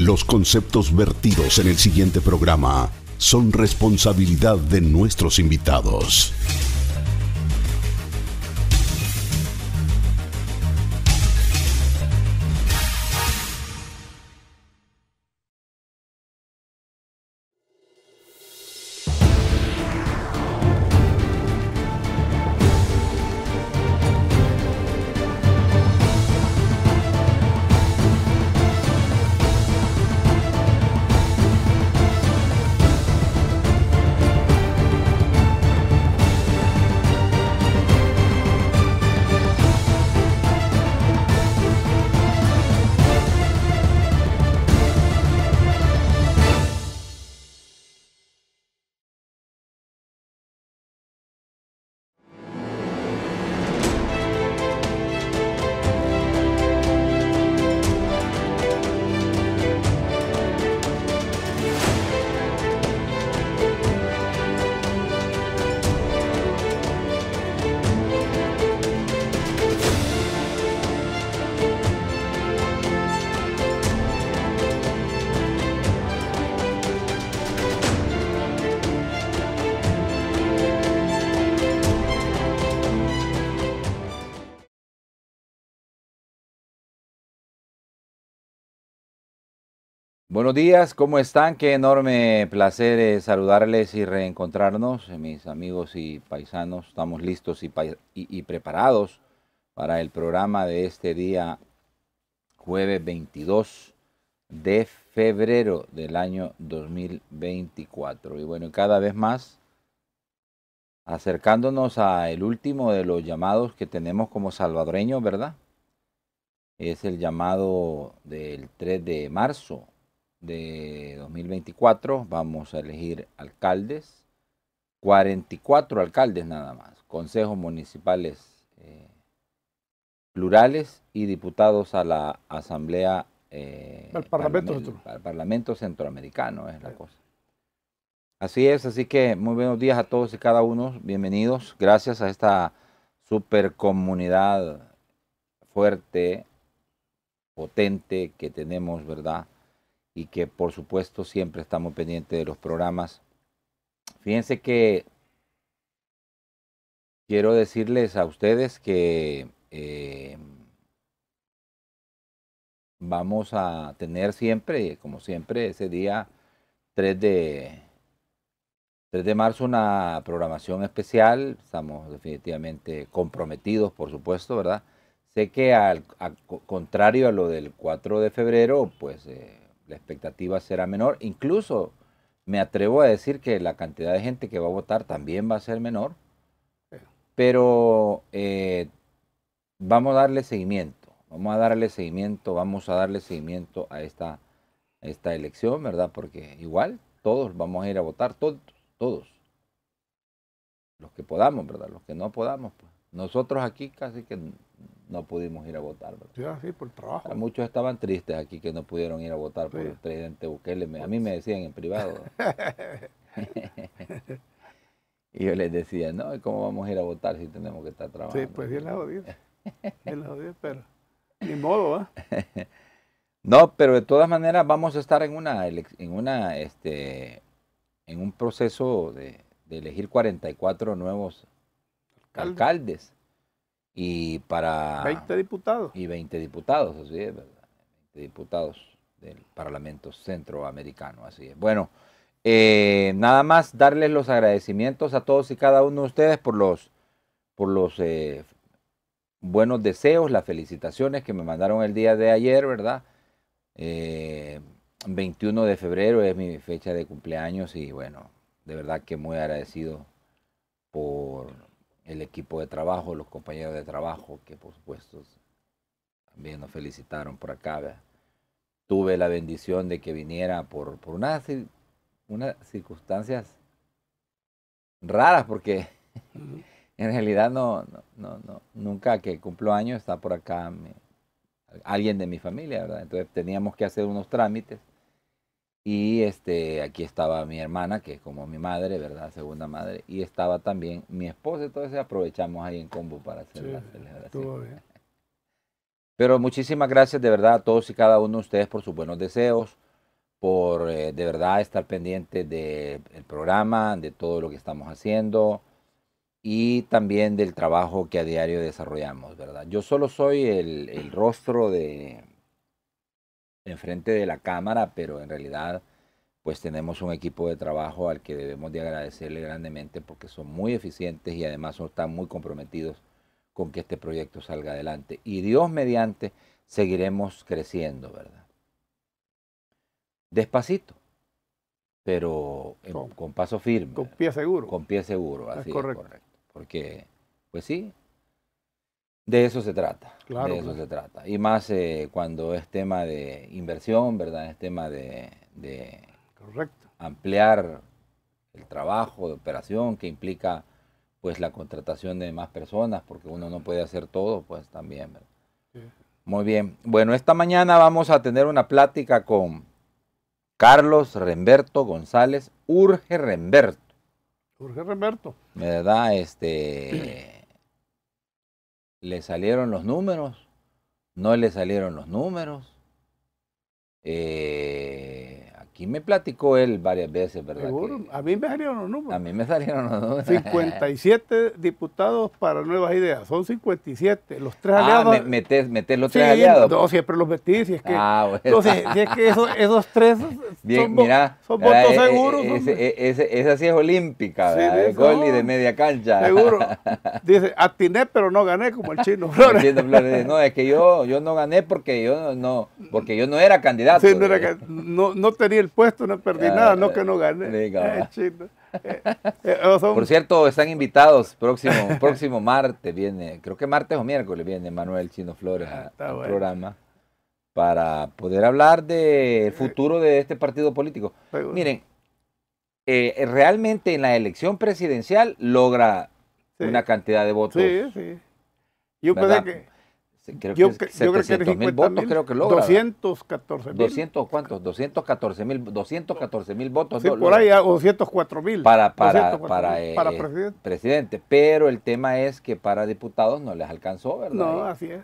Los conceptos vertidos en el siguiente programa son responsabilidad de nuestros invitados. Buenos días, ¿cómo están? Qué enorme placer eh, saludarles y reencontrarnos, eh, mis amigos y paisanos. Estamos listos y, preparados para el programa de este día, jueves 22 de febrero del año 2024. Y bueno, cada vez más acercándonos a el último de los llamados que tenemos como salvadoreños, ¿verdad? Es el llamado del 3 de marzo de 2024 vamos a elegir alcaldes, 44 alcaldes nada más, consejos municipales eh, plurales y diputados a la Asamblea. Eh, al Parlamento, Centroamericano es la cosa. Así es, así que muy buenos días a todos y cada uno, bienvenidos, gracias a esta supercomunidad comunidad fuerte, potente que tenemos, ¿verdad? y que por supuesto siempre estamos pendientes de los programas. Fíjense que quiero decirles a ustedes que eh, vamos a tener siempre, como siempre, ese día 3 de, 3 de marzo una programación especial. Estamos definitivamente comprometidos, por supuesto, ¿verdad? Sé que al, contrario a lo del 4 de febrero, pues... Eh, la expectativa será menor. Incluso me atrevo a decir que la cantidad de gente que va a votar también va a ser menor. Pero eh, vamos a darle seguimiento, vamos a darle seguimiento, vamos a darle seguimiento a esta, esta elección, ¿verdad? Porque igual todos vamos a ir a votar, todos, todos. Los que podamos, ¿verdad? Los que no podamos, pues. Nosotros aquí casi que no pudimos ir a votar. Sí, por trabajo. Ah, muchos estaban tristes aquí que no pudieron ir a votar por el presidente Bukele. A mí me decían en privado. y yo les decía, no, ¿cómo vamos a ir a votar si tenemos que estar trabajando? Sí, pues bien la odio. pero ni modo, ¿eh? No, pero de todas maneras vamos a estar en una, en una, este, en un proceso de, de elegir 44 nuevos alcaldes y para... 20 diputados. Y 20 diputados, así es, ¿verdad? 20 diputados del Parlamento Centroamericano, así es. Bueno, eh, nada más darles los agradecimientos a todos y cada uno de ustedes por los, por los eh, buenos deseos, las felicitaciones que me mandaron el día de ayer, ¿verdad? Eh, 21 de febrero es mi fecha de cumpleaños y bueno, de verdad que muy agradecido por el equipo de trabajo, los compañeros de trabajo, que por supuesto también nos felicitaron por acá. Tuve la bendición de que viniera por, por unas, circunstancias raras, porque en realidad no, no, no, nunca que cumplo años está por acá alguien de mi familia, Entonces teníamos que hacer unos trámites y este, aquí estaba mi hermana, que es como mi madre, ¿verdad? Segunda madre. Y estaba también mi esposa, entonces aprovechamos ahí en combo para hacer la celebración. Bien. Pero muchísimas gracias de verdad a todos y cada uno de ustedes por sus buenos deseos, por eh, de verdad estar pendientes del programa, de todo lo que estamos haciendo y también del trabajo que a diario desarrollamos, ¿verdad? Yo solo soy el, el rostro de, enfrente de la cámara, pero en realidad pues tenemos un equipo de trabajo al que debemos de agradecerle grandemente porque son muy eficientes y además están muy comprometidos con que este proyecto salga adelante. Y Dios mediante seguiremos creciendo, ¿verdad? Despacito, pero con, paso firme. Con pie seguro. Con pie seguro, así Es correcto. Porque, pues sí, de eso se trata. de eso se trata. Y más eh, cuando es tema de inversión, ¿verdad? Es tema de, ampliar el trabajo de operación que implica pues la contratación de más personas, porque uno no puede hacer todo, pues también. ¿verdad? Muy bien. Bueno, esta mañana vamos a tener una plática con Carlos Remberto González, Urge Remberto. Urge Renberto. ¿Verdad? Este. ¿Le salieron los números? ¿No le salieron los números? Eh, y me platicó él varias veces, ¿verdad? Seguro, a mí me salieron los números. A mí me salieron los números. 57 diputados para Nuevas Ideas, son 57. Los tres ah, aliados. Me, los tres aliados. No, siempre los metí, si es que. Ah, Entonces, si es que esos, tres son, mira, son votos eh, eh, seguros. Eh, esa sí es olímpica, de gol y de media cancha. Seguro. Dice, atiné, pero no gané como el chino no, es que yo, yo no gané porque yo no, porque yo no era candidato. Sí, no, no, no tenía el puesto, no perdí ah, nada, no que no gané. Eh, eh, Por cierto, están invitados. Próximo, próximo martes viene, creo que martes o miércoles viene Manuel Chino Flores ah, al programa para poder hablar del de futuro de este partido político. Miren, eh, realmente en la elección presidencial logra una cantidad de votos. Sí, sí. Yo que yo, creo que mil votos, creo que logra. 214 mil. 200, ¿cuántos? 214 mil, 214 mil votos. por ahí ahí, 204 mil. Para, para, para, eh, presidente. Pero el tema es que para diputados no les alcanzó, ¿verdad? No, así es.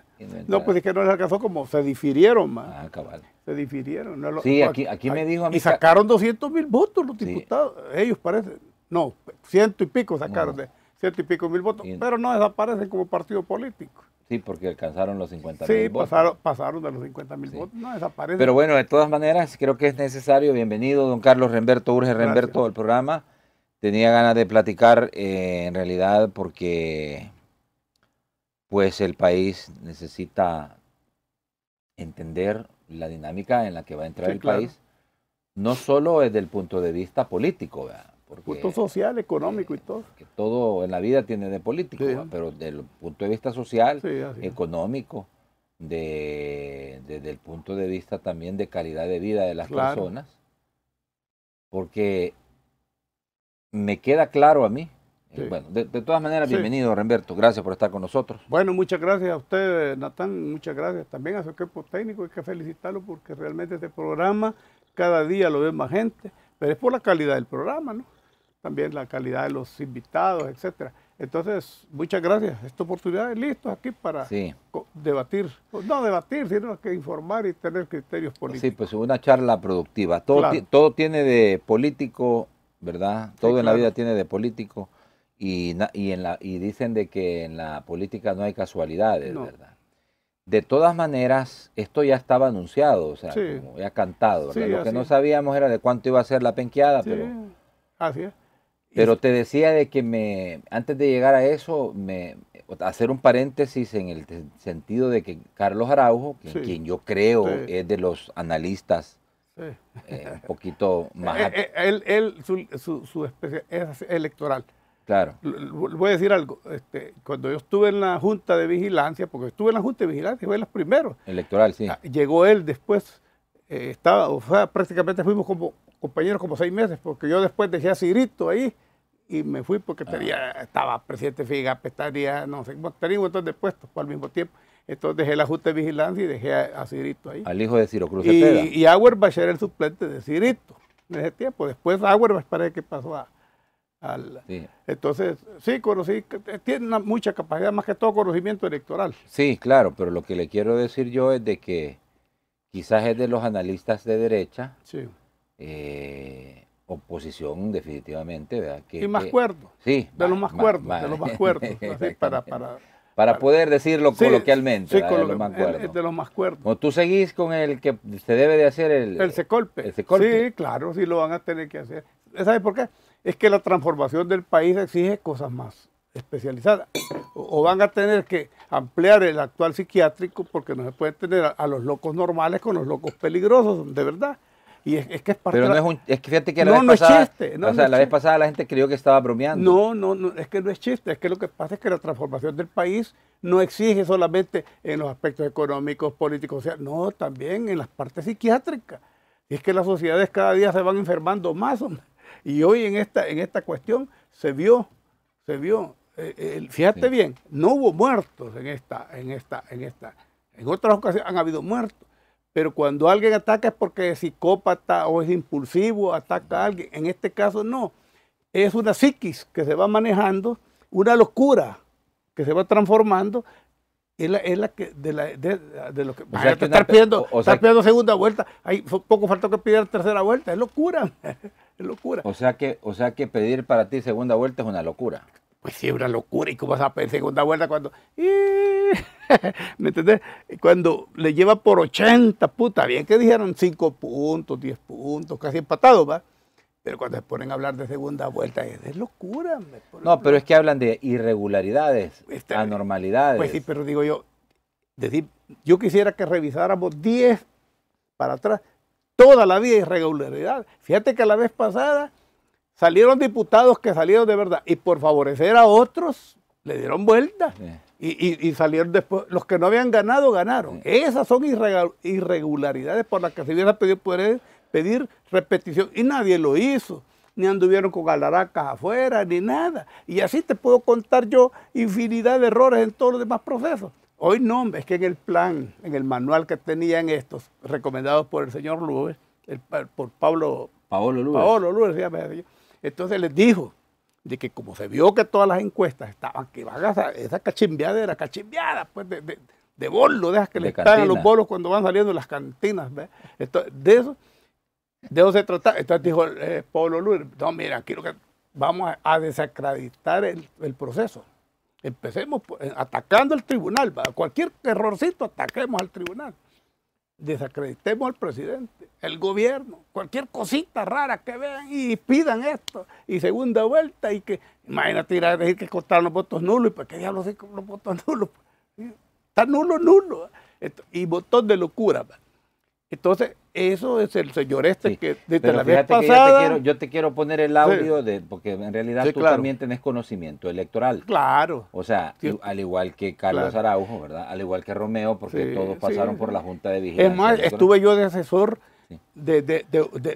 No, pues es que no les alcanzó como se difirieron más. Ah, se difirieron. No, sí, aquí, aquí, me dijo Y sacaron 200 mil votos los diputados, ellos parecen. No, ciento y pico sacaron de ciento y pico mil votos, pero no desaparecen como partido político. Sí, porque alcanzaron los 50 votos. Sí, pasaron, de los 50 mil votos, no desaparecen. Pero bueno, de todas maneras, creo que es necesario. Bienvenido, don Carlos Remberto, Urge Remberto, al programa. Tenía ganas de platicar, eh, en realidad, porque pues el país necesita entender la dinámica en la que va a entrar el país, no solo desde el punto de vista político, ¿verdad? punto social, económico y eh, todo. Que todo en la vida tiene de político, pero desde el punto de vista social, económico, desde el punto de vista también de calidad de vida de las personas. Porque me queda claro a mí. Eh, bueno, de, todas maneras, bienvenido, Renberto Gracias por estar con nosotros. Bueno, muchas gracias a usted, Natán. Muchas gracias también a su equipo técnico. Hay que felicitarlo porque realmente este programa cada día lo ve más gente, pero es por la calidad del programa, ¿no? también la calidad de los invitados, etcétera. Entonces, muchas gracias. Esta oportunidad es listo aquí para debatir, no debatir, sino que informar y tener criterios políticos. Sí, pues una charla productiva. Todo, todo tiene de político, ¿verdad? Todo en la vida tiene de político. Y, en la, y dicen de que en la política no hay casualidades, ¿verdad? De todas maneras, esto ya estaba anunciado, o sea, ya cantado. Lo que no sabíamos era de cuánto iba a ser la penqueada, pero... Así es. Pero te decía de que me, antes de llegar a eso, me, hacer un paréntesis en el sentido de que Carlos Araujo, quien, yo creo es de los analistas eh, un poquito más... Eh, eh, él, su, su, especie es electoral. Claro. Voy a decir algo. Este, cuando yo estuve en la Junta de Vigilancia, porque estuve en la Junta de Vigilancia, fue los primeros. Electoral, sí. Ah, llegó él después, estaba, o prácticamente fuimos como compañeros como seis meses, porque yo después dejé a Cirito ahí y me fui porque ah. tenía, estaba presidente FIGAP, estaría, no sé, tenía un montón de puestos Al mismo tiempo. Entonces dejé la Junta de Vigilancia y dejé a, Cirito ahí. Al hijo de Ciro Cruz Y, Aguer va a ser el suplente de Cirito en ese tiempo. Después Auerbach parece que pasó a, al... Entonces, sí, conocí, tiene mucha capacidad, más que todo conocimiento electoral. Sí, claro, pero lo que le quiero decir yo es de que quizás es de los analistas de derecha. Sí. Eh, oposición definitivamente, ¿verdad? Que, y más cuerdo. De los más, cuerdos, de los más cuerdos. para, para, para, poder decirlo coloquialmente. de los más cuerdos. tú seguís con el que se debe de hacer el... El secolpe. Sí, claro, sí lo van a tener que hacer. ¿Sabes por qué? Es que la transformación del país exige cosas más especializadas. O, van a tener que ampliar el actual psiquiátrico porque no se puede tener a los locos normales con los locos peligrosos, de verdad. Y es, que es parte Pero no es un, es que fíjate que la vez pasada, o sea, la vez pasada la gente creyó que estaba bromeando. No, no, no, es que no es chiste. Es que lo que pasa es que la transformación del país no exige solamente en los aspectos económicos, políticos, no, también en las partes psiquiátricas. Y es que las sociedades cada día se van enfermando más. Y hoy en esta, en esta cuestión se vio, se vio. Eh, fíjate bien, no hubo muertos en esta, en esta, en esta. En otras ocasiones han habido muertos. Pero cuando alguien ataca es porque es psicópata o es impulsivo, ataca a alguien. En este caso no. Es una psiquis que se va manejando, una locura que se va transformando. Es la, que de, la, de, lo que, o estar pidiendo, o pidiendo segunda vuelta. Hay poco falta que pidiera tercera vuelta. Es locura. es locura. O sea que, o sea que pedir para ti segunda vuelta es una locura pues sí, es una locura. ¿Y cómo vas a pedir segunda vuelta cuando... ¿Me entendés? Cuando le lleva por 80, puta, bien que dijeron 5 puntos, 10 puntos, casi empatado ¿va? Pero cuando se ponen a hablar de segunda vuelta, es de locura. no, pero es que hablan de irregularidades, pues, anormalidades. Pues sí, pero digo yo, decir, yo quisiera que revisáramos 10 para atrás, toda la vida irregularidad. Fíjate que la vez pasada Salieron diputados que salieron de verdad y por favorecer a otros le dieron vuelta. Y, salieron después, los que no habían ganado ganaron. Esas son irregularidades por las que se hubiera pedido poder pedir repetición y nadie lo hizo ni anduvieron con alaracas afuera, ni nada. Y así te puedo contar yo infinidad de errores en todos los demás procesos. Hoy no, es que en el plan, en el manual que tenían estos, recomendados por el señor López, por Pablo, Pablo López, Paolo entonces les dijo de que como se vio que todas las encuestas estaban, que van a esa era cachimbeada, pues de, de, de bolo, dejas que le los bolos cuando van saliendo las cantinas, Entonces, de eso, de eso se trata. Entonces dijo eh, Pablo Luis, no, mira, quiero que vamos a, desacreditar el, proceso. Empecemos pues, atacando al tribunal, cualquier errorcito ataquemos al tribunal desacreditemos al presidente, el gobierno, cualquier cosita rara que vean y pidan esto, y segunda vuelta, y que, imagínate ir a decir que contaron los votos nulos, y para pues, qué diablos con los votos nulos, está nulo, nulo, y botón de locura. Entonces, eso es el señor este que desde la vez pasada. Yo te, quiero, poner el audio, de, porque en realidad tú también tenés conocimiento electoral. Claro. O sea, al igual que Carlos Araujo, ¿verdad? Al igual que Romeo, porque todos pasaron por la Junta de Vigilancia. Es más, estuve yo de asesor de, de,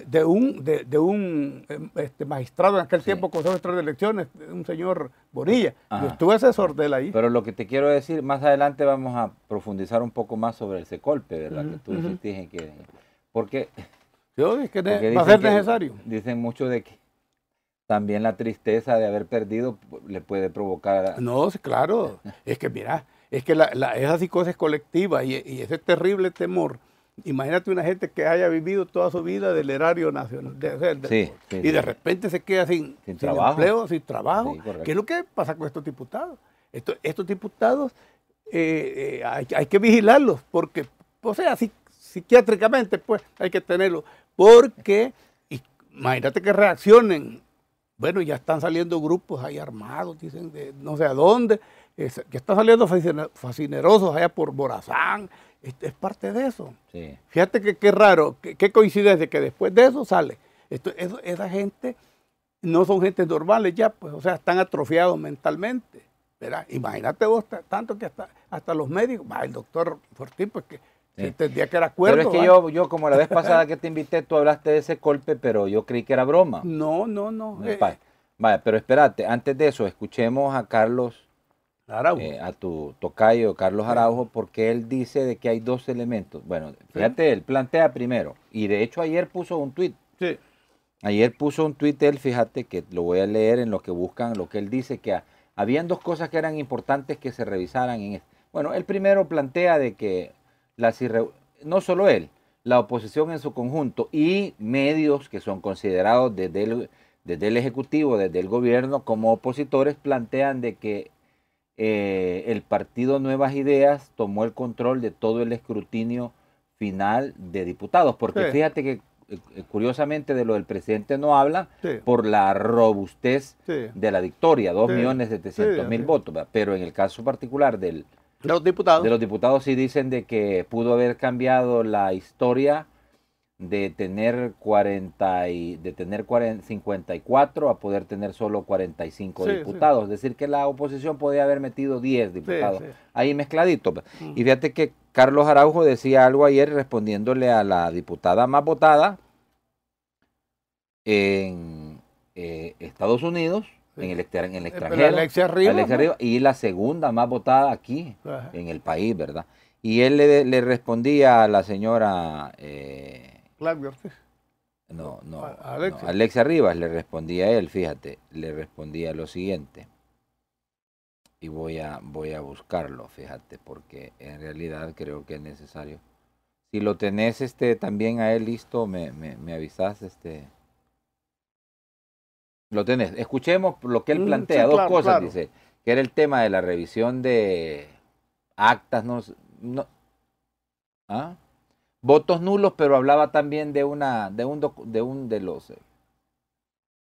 de, un, de, un em, este, magistrado en aquel tiempo, con nuestras de Elecciones, un señor Bonilla. Yo estuve asesor de la ahí. Pero lo que te quiero decir, más adelante vamos a profundizar un poco más sobre ese golpe, ¿verdad? Que tú dijiste que porque, va a ser necesario. dicen mucho de que también la tristeza de haber perdido le puede provocar. No, claro. es que mira, es que la, la, esa psicosis colectiva y, ese terrible temor. Imagínate una gente que haya vivido toda su vida del erario nacional, de, y de repente se queda sin, trabajo. empleo, sin trabajo. ¿Qué es lo que pasa con estos diputados? Estos, diputados eh, eh, hay, hay, que vigilarlos porque, o sea, si psiquiátricamente, pues hay que tenerlo. Porque, imagínate que reaccionen. Bueno, ya están saliendo grupos ahí armados, dicen, de no sé a dónde. que ya están saliendo fascinerosos allá por Morazán, Es, parte de eso. Fíjate que qué raro, qué coincidencia que después de eso sale. Esto, esa gente no son gente normales ya, pues, o sea, están atrofiados mentalmente. Imagínate vos, tanto que hasta, los médicos, el doctor Fortín, pues que Sí, eh. que era acuerdo. Pero es que yo, yo, como la vez pasada que te invité, tú hablaste de ese golpe, pero yo creí que era broma. No, no, no. Eh, eh. vaya, pero espérate, antes de eso, escuchemos a Carlos Araujo. a tu tocayo, Carlos Araujo, porque él dice de que hay dos elementos. Bueno, fíjate, él plantea primero, y de hecho ayer puso un tuit. Sí. Ayer puso un tuit él, fíjate que lo voy a leer en lo que buscan, lo que él dice, que habían dos cosas que eran importantes que se revisaran en Bueno, él primero plantea de que no solo él, la oposición en su conjunto y medios que son considerados desde el, desde el Ejecutivo, desde el gobierno, como opositores, plantean de que eh, el partido Nuevas Ideas tomó el control de todo el escrutinio final de diputados. Porque fíjate que eh, curiosamente de lo del presidente no habla por la robustez de la victoria, 2.700.000 votos, pero en el caso particular del de los diputados. De los diputados sí dicen de que pudo haber cambiado la historia de tener 40 de tener 54 a poder tener solo 45 diputados, es decir que la oposición podía haber metido 10 diputados ahí mezcladito. Y fíjate que Carlos Araujo decía algo ayer respondiéndole a la diputada más votada en eh, Estados Unidos en el, en el eh, extranjero. Rivas, y la segunda más votada aquí en el país, ¿verdad? Y él le, le respondía a la señora... Eh, No, no, Alexia. Rivas le respondía a él, fíjate, le respondía lo siguiente. Y voy a, voy a buscarlo, fíjate, porque en realidad creo que es necesario. Si lo tenés este, también a él listo, me, me, me avisas Este, lo tenés. Escuchemos lo que él mm, plantea. Dos cosas, dice. Que era el tema de la revisión de actas, no, no ¿ah? votos nulos, pero hablaba también de una, de un, de un, de los, eh,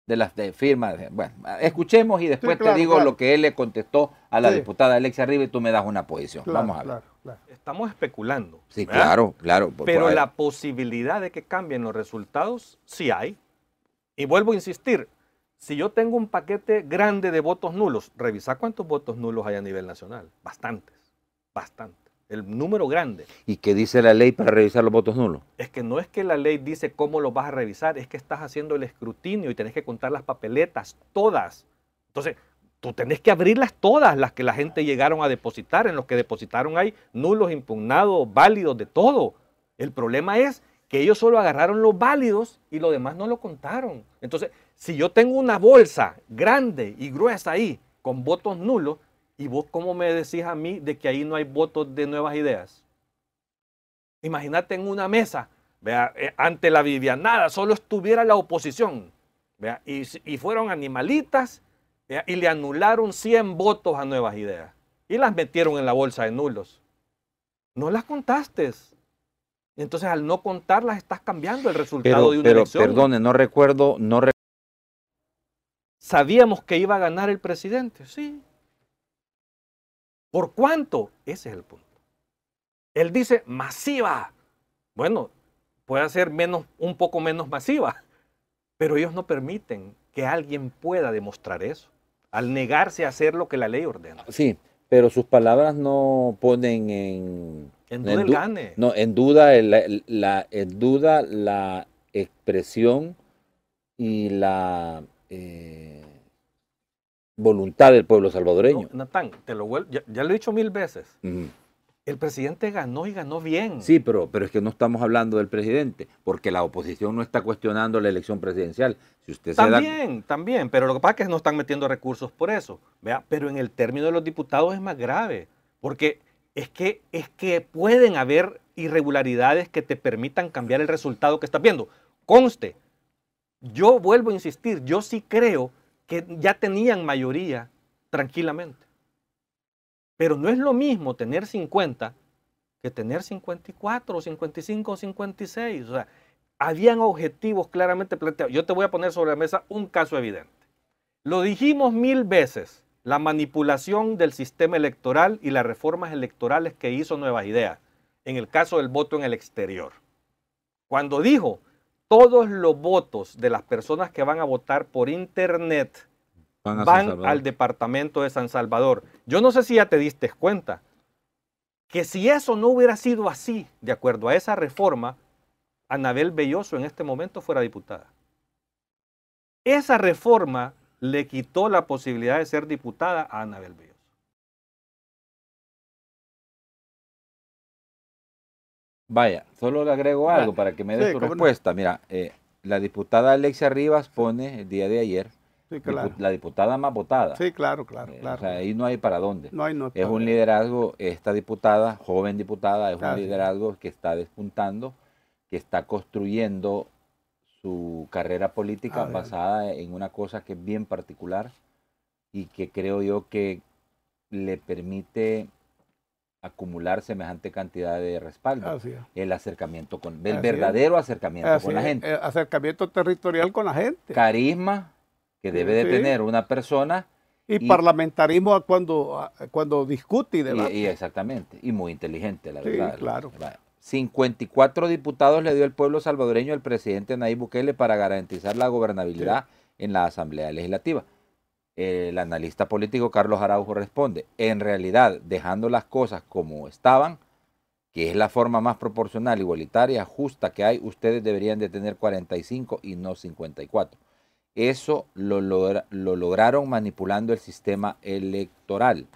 de las firmas. Bueno, escuchemos y después te digo lo que él le contestó a la diputada Alexia Rivas y tú me das una posición. Vamos a ver. Estamos especulando. Sí, claro, claro. pero la posibilidad de que cambien los resultados, sí hay. Y vuelvo a insistir, si yo tengo un paquete grande de votos nulos, ¿revisar cuántos votos nulos hay a nivel nacional. Bastantes, bastantes. El número grande. ¿Y qué dice la ley para revisar los votos nulos? Es que no es que la ley dice cómo los vas a revisar, es que estás haciendo el escrutinio y tenés que contar las papeletas, todas. Entonces, tú tenés que abrirlas todas, las que la gente llegaron a depositar. En los que depositaron hay nulos, impugnados, válidos, de todo. El problema es que ellos solo agarraron los válidos y lo demás no lo contaron. Entonces, si yo tengo una bolsa grande y gruesa ahí, con votos nulos, ¿y vos cómo me decís a mí de que ahí no hay votos de nuevas ideas? Imagínate en una mesa, vea, eh, ante la vivianada, solo estuviera la oposición, y, fueron animalitas y le anularon 100 votos a nuevas ideas y las metieron en la bolsa de nulos. No las contaste, entonces, al no contarlas, estás cambiando el resultado de una pero, Perdone, no recuerdo, no recuerdo. Sabíamos que iba a ganar el presidente, sí. ¿Por cuánto? Ese es el punto. Él dice masiva. Bueno, puede ser menos, un poco menos masiva, pero ellos no permiten que alguien pueda demostrar eso, al negarse a hacer lo que la ley ordena. Sí, pero sus palabras no ponen en... duda No, en duda, la, en duda la expresión y la eh, voluntad del pueblo salvadoreño. Natán, te lo ya, lo he dicho mil veces. El presidente ganó y ganó bien. Sí, pero, pero es que no estamos hablando del presidente, porque la oposición no está cuestionando la elección presidencial. Si usted también, también, pero lo que pasa es que no están metiendo recursos por eso. ¿vea? Pero en el término de los diputados es más grave, porque es que, es que pueden haber irregularidades que te permitan cambiar el resultado que estás viendo. Conste, yo vuelvo a insistir, yo sí creo que ya tenían mayoría tranquilamente. Pero no es lo mismo tener 50 que tener 54, 55, 56. O sea, habían objetivos claramente planteados. Yo te voy a poner sobre la mesa un caso evidente. Lo dijimos mil veces, la manipulación del sistema electoral y las reformas electorales que hizo Nueva Idea en el caso del voto en el exterior. Cuando dijo, todos los votos de las personas que van a votar por internet van, al departamento de San Salvador. Yo no sé si ya te diste cuenta que si eso no hubiera sido así, de acuerdo a esa reforma, Anabel Belloso en este momento fuera diputada. Esa reforma le quitó la posibilidad de ser diputada a Anabel Belloso. Vaya, solo le agrego algo para que me dé su tu respuesta. Mira, eh, la diputada Alexia Rivas pone el día de ayer la diputada más votada. Sí, claro, claro, eh, claro. O sea, ahí no hay para dónde. No hay Es un liderazgo, esta diputada, joven diputada, es un liderazgo que está despuntando, que está construyendo su carrera política basada en una cosa que es bien particular y que creo yo que le permite acumular semejante cantidad de respaldo. El acercamiento con, el verdadero acercamiento con la gente. acercamiento territorial con la gente. Carisma que debe de tener una persona. Y, parlamentarismo cuando, cuando discute y debate. Y, exactamente, y muy inteligente, la sí, verdad. claro. 54 diputados le dio el pueblo salvadoreño al presidente Nayib Bukele para garantizar la gobernabilidad en la Asamblea Legislativa. El analista político Carlos Araujo responde, en realidad, dejando las cosas como estaban, que es la forma más proporcional, igualitaria, justa que hay, ustedes deberían de tener 45 y no 54. Eso lo, lo lograron manipulando el sistema electoral.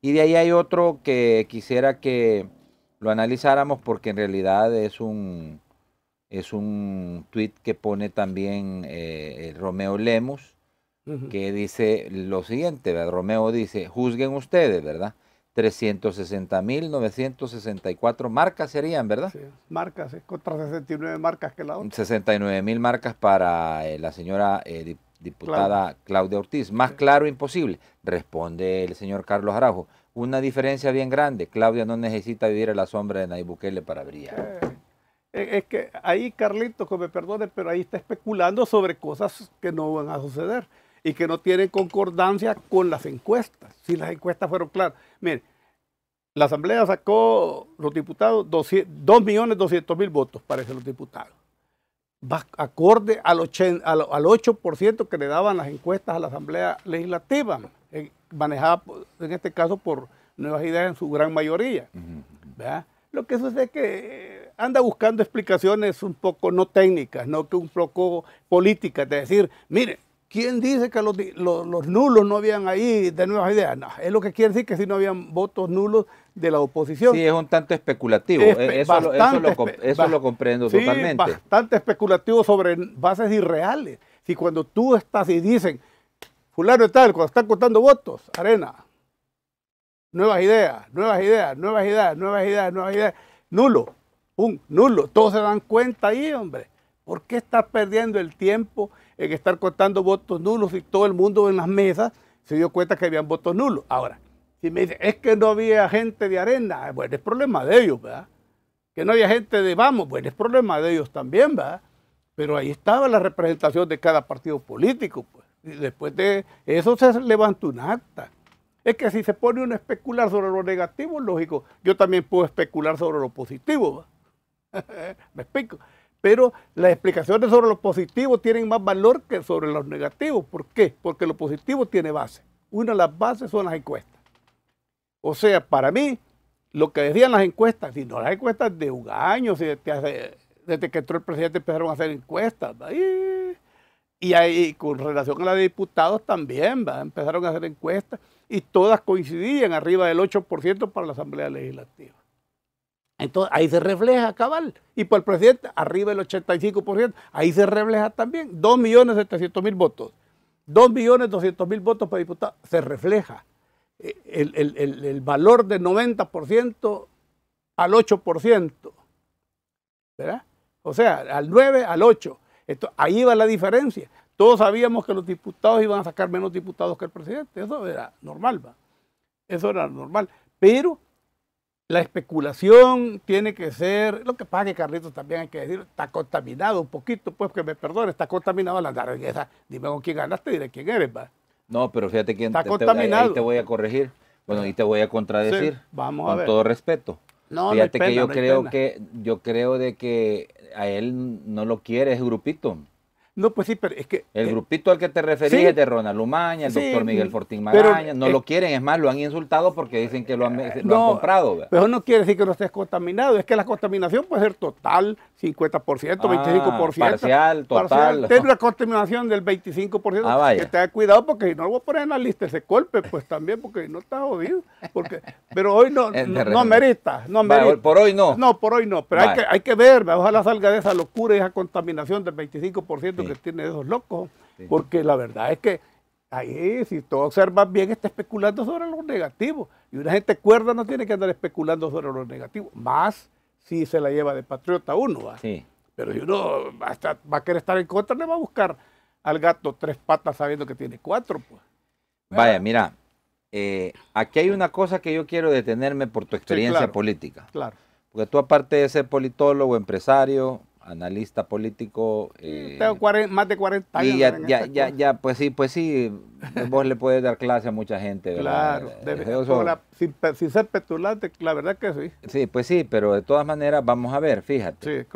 Y de ahí hay otro que quisiera que lo analizáramos porque en realidad es un, es un tweet que pone también eh, Romeo Lemus que dice lo siguiente, Romeo dice, juzguen ustedes, ¿verdad? 360.964 marcas serían, ¿verdad? marcas, contra 69 marcas que la otra. 69.000 marcas para eh, la señora eh, diputada Claudia Ortiz. Más claro imposible, responde el señor Carlos Araujo. Una diferencia bien grande, Claudia no necesita vivir a la sombra de Nayib Bukele para brillar. Es que ahí, Carlitos, que me perdone, pero ahí está especulando sobre cosas que no van a suceder y que no tienen concordancia con las encuestas. Si las encuestas fueron claras. Mire, la Asamblea sacó los diputados 2.200.000 votos, parece los diputados. acorde al, al, 8% que le daban las encuestas a la Asamblea Legislativa, eh, manejada en este caso por Nuevas Ideas en su gran mayoría. Lo que sucede es que eh, anda buscando explicaciones un poco no técnicas, no que un poco políticas, de decir, mire, ¿Quién dice que los, nulos no habían ahí de nuevas ideas? No, es lo que quiere decir que si no habían votos nulos de la oposición. Sí, es un tanto especulativo. Eh, eso, lo, comprendo sí, totalmente. Bastante especulativo sobre bases irreales. Si cuando tú estás y dicen, fulano y tal, cuando están contando votos, arena, nuevas ideas, nuevas ideas, nuevas ideas, nuevas ideas, nuevas ideas, nulo, un nulo. Todos se dan cuenta ahí, hombre. ¿Por qué estás perdiendo el tiempo? en estar contando votos nulos y todo el mundo en las mesas se dio cuenta que habían votos nulos. Ahora, si me dicen, es que no había gente de arena, ah, bueno, es problema de ellos, ¿verdad? Que no había gente de vamos, bueno, es problema de ellos también, ¿verdad? Pero ahí estaba la representación de cada partido político, pues. Y después de eso se levanta un acta. Es que si se pone uno especular sobre lo negativo, lógico, yo también puedo especular sobre lo positivo. ¿verdad? ¿Me explico? Pero las explicaciones sobre los positivos tienen más valor que sobre los negativos. ¿Por qué? Porque lo positivo tiene base. Una de las bases son las encuestas. O sea, para mí, lo que decían las encuestas, si no las encuestas de un año, desde que entró el presidente empezaron a hacer encuestas. y ahí, con relación a las de diputados también, empezaron a hacer encuestas y todas coincidían arriba del 8% para la Asamblea Legislativa. Entonces ahí se refleja cabal. Y por el presidente, arriba el 85%, ahí se refleja también. 2.700.000 votos. 2.200.000 votos para diputado. Se refleja eh, el, el, el, valor del 90% al 8%. ¿Verdad? O sea, al 9, al 8. Entonces, ahí va la diferencia. Todos sabíamos que los diputados iban a sacar menos diputados que el presidente. Eso era normal, ¿va? Eso era normal. Pero la especulación tiene que ser, lo que pasa que Carlitos también hay que decir, está contaminado un poquito, pues que me perdone, está contaminado la andar Dime con quién ganaste, diré quién eres, va. No, pero fíjate quién te, contaminado. ahí te voy a corregir, bueno, y te voy a contradecir. con todo respeto. No, fíjate no que yo creo que yo creo de que a él no lo quiere ese grupito. No, pues sí, pero es que... El eh, grupito al que te referís es de Ronald Lumaña, el doctor mm, Miguel Fortín Magaña, no lo quieren, es más, lo han insultado porque dicen que lo han, eh, comprado. ¿verdad? Pero no quiere decir que no estés contaminado, es que la contaminación puede ser total, 50%, 25%. Ah, parcial, total. Parcial. una contaminación del 25%, ah, que te cuidado porque si no lo voy en la lista ese golpe, pues también porque no está jodido. Porque, pero hoy no, no, no no por hoy no. No, por hoy no, pero hay, que, hay que ver, ojalá salga de esa locura y esa contaminación del 25% tiene locos. Porque la verdad es que ahí, si tú observas bien, está especulando sobre los negativos. Y una gente cuerda no tiene que andar especulando sobre los negativos. Más si se la lleva de patriota uno. ¿va? Sí. Pero si uno va a, va a querer estar en contra, le va a buscar al gato tres patas sabiendo que tiene cuatro. Pues. Vaya, mira, eh, aquí hay una cosa que yo quiero detenerme por tu experiencia política. Claro. Porque tú aparte de ser politólogo, empresario, analista político. Eh, tengo más de 40 años. Y ya, ya, este ya, pues sí, pues sí, vos le puedes dar clase a mucha gente, Claro, sin, ser petulante, la verdad que sí. Sí, pues sí, pero de todas maneras, vamos a ver, fíjate. Sí,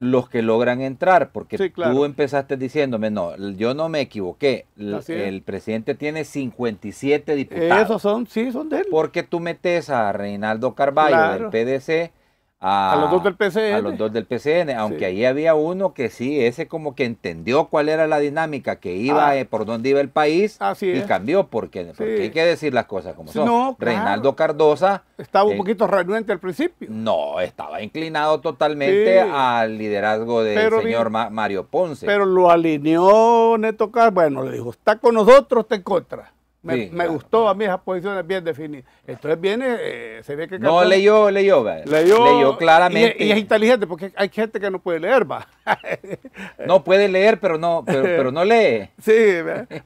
Los que logran entrar, porque tú empezaste diciéndome, no, yo no me equivoqué, el, presidente tiene 57 diputados. Esos son, sí, son de él. Porque tú metes a Reinaldo Carballo del PDC a, los dos del PCN. A los dos del PCN, aunque ahí había uno que sí, ese como que entendió cuál era la dinámica que iba, ah. eh, por dónde iba el país, y cambió, porque, hay que decir las cosas como son. Reinaldo Cardosa. Estaba un eh, poquito renuente al principio. No, estaba inclinado totalmente al liderazgo del señor Mario Ponce. Pero lo alineó Neto Cardosa, bueno, le dijo, está con nosotros, está en contra. Me, gustó a mí esas posiciones bien definidas. Entonces viene, eh, se ve que... No, leyó, leyó, leyó, claramente. Y, es inteligente porque hay gente que no puede leer, va. no puede leer, pero no, pero, no lee. Sí,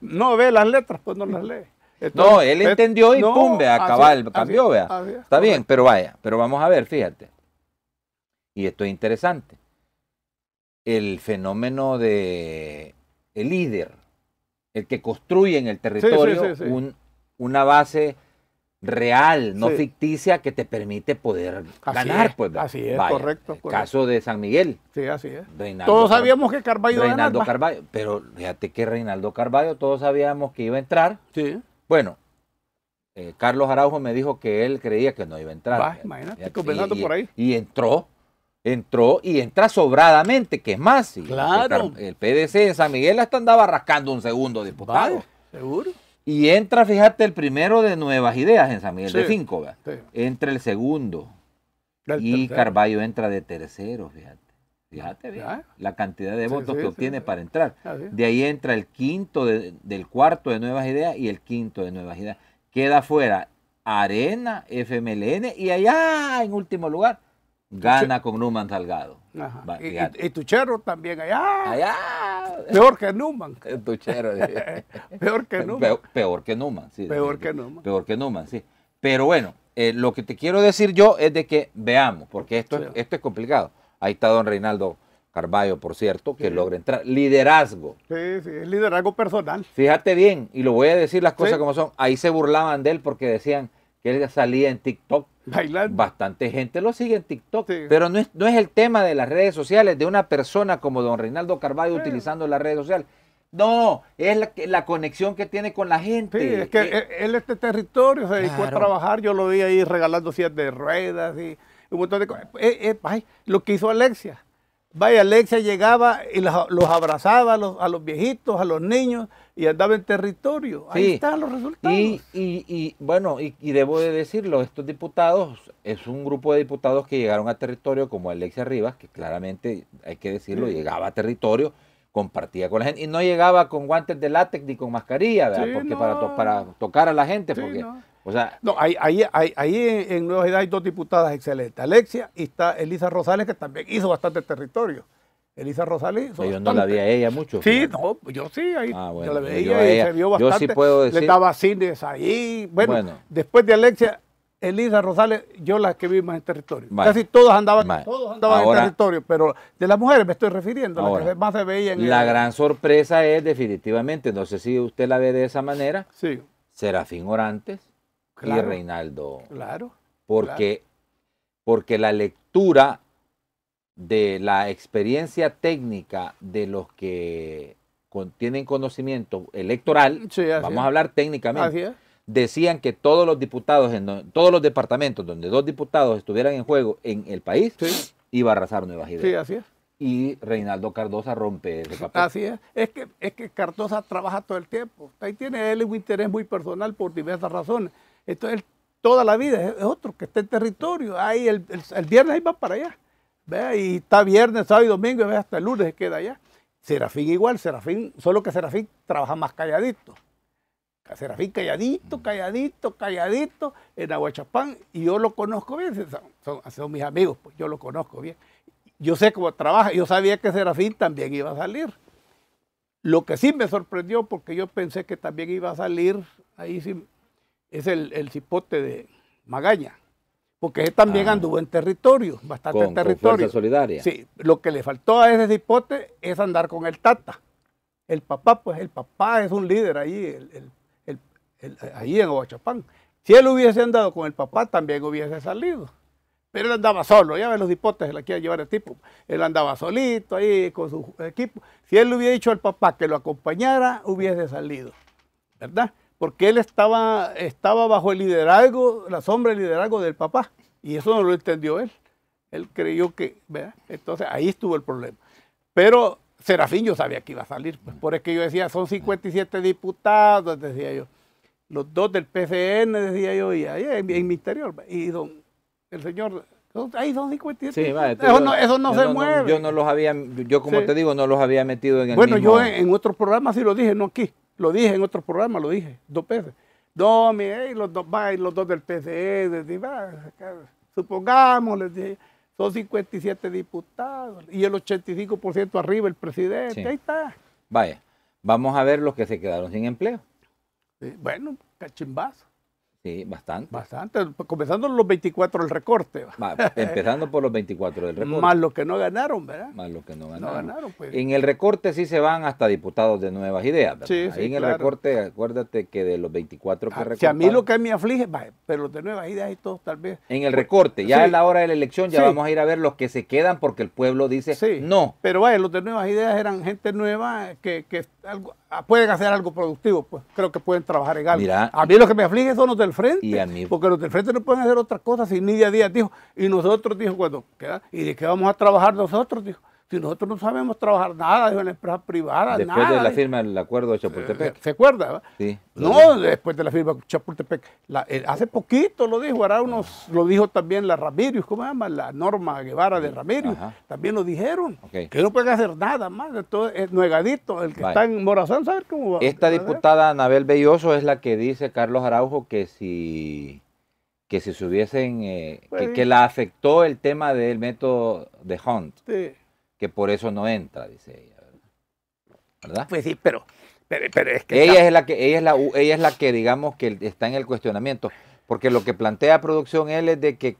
no ve las letras, pues no las lee. no, él entendió y pum, vea, cabal, cambió, vea. Está bien, pero vaya, pero vamos a ver, fíjate. Y esto es interesante. El fenómeno de el líder el que construye en el territorio una base real, no ficticia, que te permite poder ganar. pues, así es, correcto, Caso de San Miguel. Sí, así es. Reinaldo todos sabíamos que Carballo Reinaldo Carballo, pero fíjate que Reinaldo Carballo, todos sabíamos que iba a entrar. Sí. Bueno, eh, Carlos Araujo me dijo que él creía que no iba a entrar. imagínate, por ahí. Y entró entró y entra sobradamente, que es más. Claro. El PDC en San Miguel hasta andaba rascando un segundo diputado. seguro. Y entra, fíjate, el primero de Nuevas Ideas en San Miguel, de cinco, ¿verdad? Entra el segundo. y Carballo entra de tercero, fíjate. Fíjate bien, la cantidad de votos que obtiene para entrar. Ah, de ahí entra el quinto del cuarto de Nuevas Ideas y el quinto de Nuevas Ideas. Queda fuera Arena, FMLN y allá en último lugar gana con Numan Salgado. y, Tuchero también allá. Peor que Numan. Eh, Tuchero. peor que Numan. Peor, que Numan, sí. Peor que Numan. Peor que Numan, sí. Pero bueno, eh, lo que te quiero decir yo es de que veamos, porque esto, es, complicado. Ahí está don Reinaldo Carballo, por cierto, que logra entrar. Liderazgo. Sí, sí, es liderazgo personal. Fíjate bien, y lo voy a decir las cosas como son. Ahí se burlaban de él porque decían, que él salía en TikTok. Bailando. Bastante gente lo sigue en TikTok. Pero no es, no es el tema de las redes sociales, de una persona como don Reinaldo Carvalho utilizando las redes sociales. No, es la, la, conexión que tiene con la gente. Sí, es que eh, e, él, este territorio se dedicó a trabajar. Yo lo vi ahí regalando sillas de ruedas y un montón de cosas. Eh, eh, lo que hizo Alexia. Vaya, Alexia llegaba y los, abrazaba a los, viejitos, a los niños y andaba en territorio. Ahí están los resultados. Y, bueno, y, debo de decirlo, estos diputados, es un grupo de diputados que llegaron a territorio como Alexia Rivas, que claramente, hay que decirlo, llegaba a territorio, compartía con la gente y no llegaba con guantes de látex ni con mascarilla, ¿verdad? porque para, para tocar a la gente, porque no, ahí, ahí, en, Nueva Edad hay dos diputadas excelentes, Alexia y está Elisa Rosales, que también hizo bastante territorio. Elisa Rosales. Pues yo no la vi a ella mucho. Sí, no, pues yo sí, ahí ah, yo la pues veía y se vio bastante. Yo sí puedo decir. Le daba cines ahí. Bueno, después de Alexia, Elisa Rosales, yo la que vi más en territorio. Casi todas andaban, todos andaban en territorio, pero de las mujeres me estoy refiriendo, más La gran sorpresa es definitivamente, no sé si usted la ve de esa manera, sí. Serafín Orantes y Reinaldo. Claro. Porque, porque la lectura de la experiencia técnica de los que tienen conocimiento electoral, vamos a hablar técnicamente, decían que todos los diputados, en todos los departamentos donde dos diputados estuvieran en juego en el país, iba a arrasar Nuevas Ideas. Sí, así es. Y Reinaldo Cardosa rompe ese papel. Así es. Es que, es que Cardosa trabaja todo el tiempo. Ahí tiene él un interés muy personal por diversas razones. Entonces, toda la vida, es otro que está en territorio. Ahí el, viernes ahí va para allá. ¿ve? Y está viernes, sábado y domingo, y hasta el lunes se queda allá. Serafín igual, Serafín, solo que Serafín trabaja más calladito. Serafín calladito, mm. calladito, calladito, en Aguachapán, y yo lo conozco bien, son, mis amigos, pues yo lo conozco bien. Yo sé cómo trabaja, yo sabía que Serafín también iba a salir. Lo que sí me sorprendió, porque yo pensé que también iba a salir ahí sí es el, el cipote de Magaña, porque él también ah. anduvo en territorio, bastante territorio. solidaria. Sí, lo que le faltó a ese cipote es andar con el Tata. El papá, pues el papá es un líder ahí, ahí en Si él hubiese andado con el papá, también hubiese salido. Pero él andaba solo, ya ven los hipotes, la quiere llevar el tipo. Él andaba solito ahí con su equipo. Si él le hubiera dicho al papá que lo acompañara, hubiese salido, ¿verdad? porque él estaba, estaba bajo el liderazgo, la sombra del liderazgo del papá, y eso no lo entendió él. Él creyó que, vea, Entonces ahí estuvo el problema. Pero Serafín yo sabía que iba a salir, pues, por eso que yo decía, son 57 diputados, decía yo, los dos del PCN, decía yo, y ahí en, mi interior, pues, y el señor Ahí son 57. eso, no, eso no se mueve. yo no los había, yo como te digo, no los había metido en el Bueno, yo en, en otros programas sí lo dije, no aquí. Lo dije en otro programa, lo dije dos veces. No, mire, los dos, los dos del PCE, supongamos, les son 57 diputados y el 85% arriba el presidente, ahí está. Vaya, vamos a ver los que se quedaron sin empleo. bueno, cachimbazo. Sí, bastante. Bastante, comenzando los 24 del recorte. empezando por los 24 del recorte. Más los que no ganaron, ¿verdad? Más los que no ganaron. Pues. En el recorte sí se van hasta diputados de nuevas ideas, Sí, sí, Ahí en el recorte, acuérdate que de los 24 que recortaron. Ah, si a mí lo que me aflige, pero los de nuevas ideas y todos tal vez. En el recorte, ya es la hora de la elección ya vamos a ir a ver los que se quedan porque el pueblo dice sí, no. Pero vaya, los de nuevas ideas eran gente nueva que, que algo Ah, pueden hacer algo productivo, pues creo que pueden trabajar en algo. a mí lo que me aflige son los del frente, porque los del frente no pueden hacer otras cosas sin ni día a día, dijo. Y nosotros, dijo, cuando, queda, ¿y de qué vamos a trabajar nosotros? Dijo, si nosotros no sabemos trabajar nada dijo una empresa privada, después nada. Después de la firma del acuerdo de Chapultepec. ¿Se, acuerda? Sí. No, después de la firma de Chapultepec. Eh, hace poquito lo dijo, ahora lo dijo también la Ramírez, ¿cómo se llama? La Norma Guevara de Ramírez. También lo dijeron. Que no pueden hacer nada más. Entonces, es Nuegadito, el que está en Morazán, ¿sabes cómo va? Esta diputada Anabel Belloso es la que dice Carlos Araujo que si que si se hubiesen, eh, pues que, la afectó el tema del método de Hunt. Sí que por eso no entra, dice ella. ¿Verdad? Pues sí, pero, pero, es que... Ella es, la que, ella, ella es la que, digamos, que está en el cuestionamiento, porque lo que plantea producción él es de que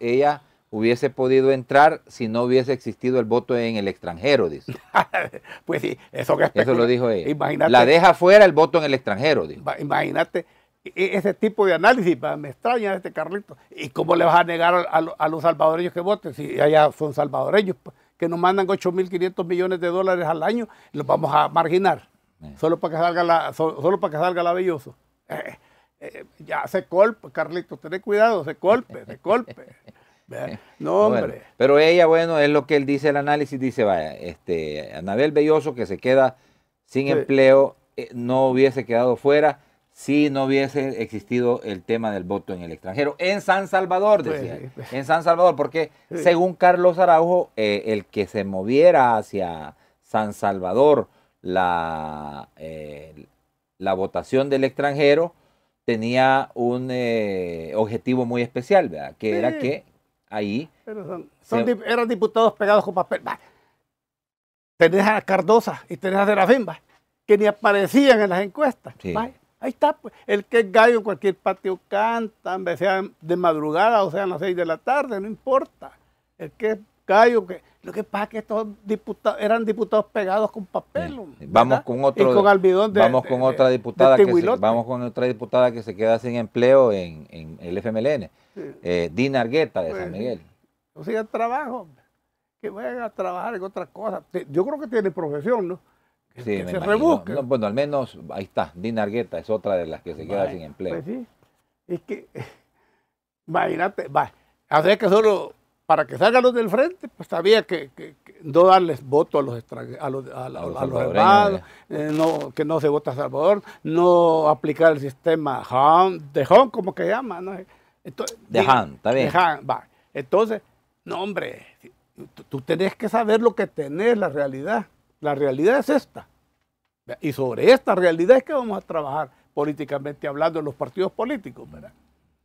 ella hubiese podido entrar si no hubiese existido el voto en el extranjero, dice. pues sí, eso que Eso lo dijo ella. Imagínate, la deja fuera el voto en el extranjero, dice. Imagínate e, e, ese tipo de análisis, me extraña este Carlito. ¿Y cómo le vas a negar a, a los salvadoreños que voten si allá son salvadoreños? Pues? que nos mandan 8.500 millones de dólares al año, los vamos a marginar, eh. solo, para que salga la, solo, para que salga la belloso. Eh, eh, ya se golpe, Carlitos, ten cuidado, se golpe, se golpe. No, hombre. pero ella, bueno, es lo que él dice, el análisis dice, vaya, este, Anabel Belloso que se queda sin empleo, no hubiese quedado fuera si no hubiese existido el tema del voto en el extranjero. En San Salvador, pues decía. Pues. en San Salvador, porque según Carlos Araujo, eh, el que se moviera hacia San Salvador la, eh, la votación del extranjero tenía un eh, objetivo muy especial, ¿verdad? Que era que ahí... eran diputados pegados con papel. Tenés a Cardosa y tenés a Serafín, que ni aparecían en las encuestas. Ahí está, pues, el que es gallo en cualquier patio canta, sea de madrugada o sea, a las 6 de la tarde, no importa. El que es gallo, que, lo que pasa es que estos diputados eran diputados pegados con papel. Vamos con otro. vamos con otra diputada que se, vamos con otra diputada que se queda sin empleo en, el FMLN. Eh, Dina Argueta de San Miguel. No sea, trabajo, que vayan a trabajar en otra cosa. Yo creo que tiene profesión, ¿no? se bueno, al menos ahí está, Dina Argueta es otra de las que se queda sin pues empleo. sí, es que, imagínate, va, que solo para que salgan los del frente, pues había que, no darles voto a los a los, eh, no, que no se vota Salvador, no aplicar el sistema de Han, como que llama, ¿no? Entonces, de Han, está bien. Entonces, no, hombre, tú, tú tenés que saber lo que tenés, la realidad. La realidad es esta. Y sobre esta realidad es que vamos a trabajar políticamente hablando en los partidos políticos,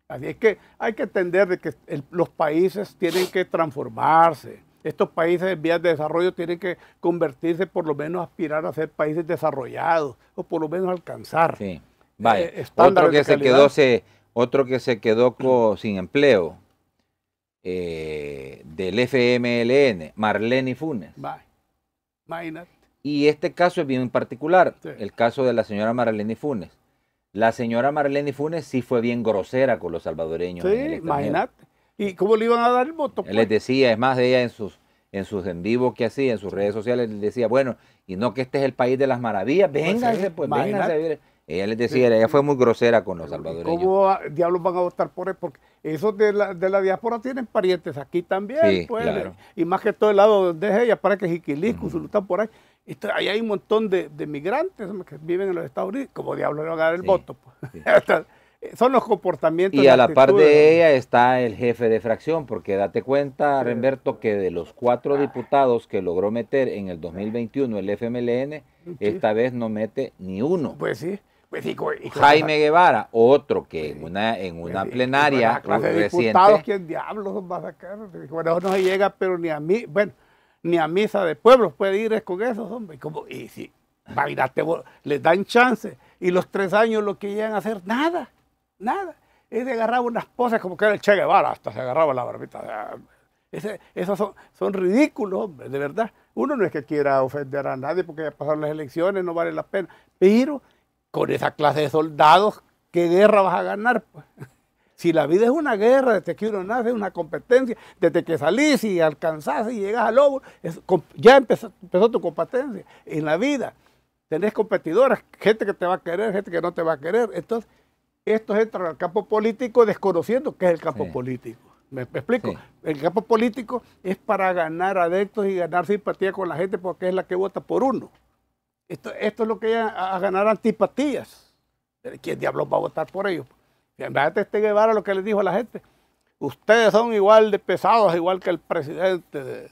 Así es que hay que entender que los países tienen que transformarse. Estos países en vías de desarrollo tienen que convertirse, por lo menos aspirar a ser países desarrollados o por lo menos alcanzar. Sí. otro que se quedó otro que se quedó sin empleo eh, del FMLN, Marlene Funes. Imagínate. Y este caso es bien particular, el caso de la señora Marlene Funes. La señora Marlene Funes sí fue bien grosera con los salvadoreños. Sí, imagínate. ¿Y cómo le iban a dar el voto? Les pues? decía, es más, de ella en sus, en sus en que así, en sus redes sociales, les decía, bueno, y no que este es el país de las maravillas, pues vénganse, pues, vénganse ella les decía, ella fue muy grosera con los salvadoreños. ¿Cómo diablos van a votar por él? Porque esos de la, de diáspora tienen parientes aquí también, pues, Y más que todo el lado de ella, para que Jiquilisco, uh por ahí. ahí hay un montón de, migrantes que viven en los Estados Unidos. ¿Cómo diablos van a dar el voto? Pues? Eh, son los comportamientos. Y a la par de ella está el jefe de fracción, porque date cuenta, Remberto, que de los cuatro ah. diputados que logró meter en el 2021 el FMLN, esta vez no mete ni uno. Pues sí. Pues, Jaime Guevara, otro que en una, en una pues, plenaria pues, diputados, ¿quién diablos va a sacar? Bueno, no se llega, pero ni a mí, bueno, ni a misa de pueblos puede ir con esos, hombres. Como, y si, imagínate, les dan chance. Y los tres años lo que llegan a hacer, nada, nada. de agarrar unas poses como que era el Che Guevara, hasta se agarraba la barbita. esos son, son ridículos, hombre, de verdad. Uno no es que quiera ofender a nadie porque ya pasaron las elecciones, no vale la pena. Pero con esa clase de soldados, ¿qué guerra vas a ganar? Pues? Si la vida es una guerra, desde que uno nace, es una competencia, desde que salís y alcanzás y llegas al lobo, ya empezó, tu competencia en la vida. Tenés competidoras, gente que te va a querer, gente que no te va a querer. Entonces, estos entran al campo político desconociendo qué es el campo político. ¿Me, explico? El campo político es para ganar adeptos y ganar simpatía con la gente porque es la que vota por uno. Esto, es lo que a, a ganar antipatías. ¿Quién diablos va a votar por ellos? gente este Guevara lo que le dijo a la gente. Ustedes son igual de pesados, igual que el presidente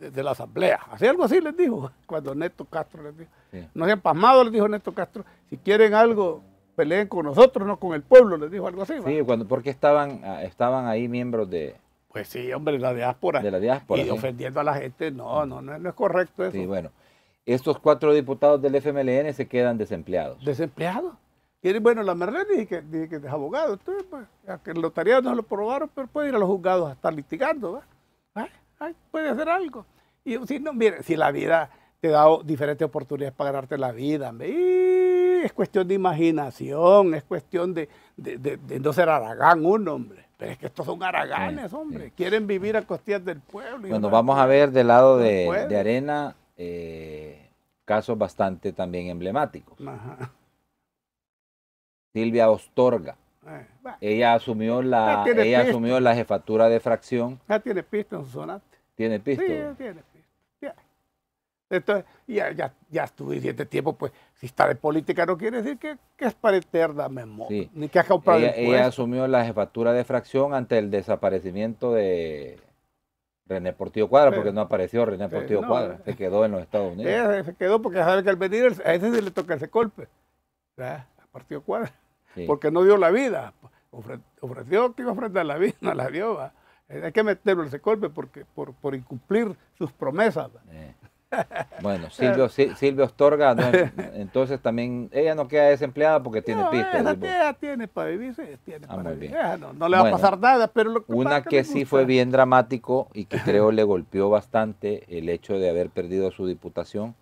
de, la Asamblea. Así algo así les dijo cuando Neto Castro les dijo. No sean pasmados, les dijo Neto Castro. Si quieren algo, peleen con nosotros, no con el pueblo, les dijo algo así. Sí, cuando, porque estaban, ah, estaban ahí miembros de... Pues sí, hombre, la diáspora. De la diáspora. Y ofendiendo a la gente, no, no, no es correcto eso. Sí, bueno estos cuatro diputados del FMLN se quedan desempleados. ¿Desempleados? bueno, la Merlene dice que, es abogado. Entonces, pues, que los no lo probaron, pero puede ir a los juzgados a estar litigando. puede hacer algo. Y si si la vida te da diferentes oportunidades para ganarte la vida, es cuestión de imaginación, es cuestión de, no ser aragán un hombre. Pero es que estos son araganes, hombre. Quieren vivir a costillas del pueblo. Cuando vamos a ver del lado de, de Arena eh, casos bastante también emblemáticos. Silvia Ostorga. Eh, ella asumió la, asumió la jefatura de fracción. Ya tiene pista en su Tiene pista Sí, tiene Entonces, ya, estuve siete tiempo, pues, si está de política no quiere decir que, es para eterna memoria. Ni que ella asumió la jefatura de fracción ante el desaparecimiento de René Portillo Cuadra, porque no apareció René Portillo Cuadra, se quedó en los Estados Unidos. se quedó porque sabe que al venir a ese se le toca ese golpe, a Portillo Cuadra, porque no dio la vida, ofreció que iba a ofrecer la vida, no la dio. Eh, hay que meterlo ese golpe porque, por, por incumplir sus promesas. Bueno, Silvio, Silvio Ostorga, entonces también ella no queda desempleada porque tiene pista. Ella, tiene para vivir, tiene ah, No, le va a pasar nada, pero lo que Una que, sí fue bien dramático y que creo le golpeó bastante el hecho de haber perdido su diputación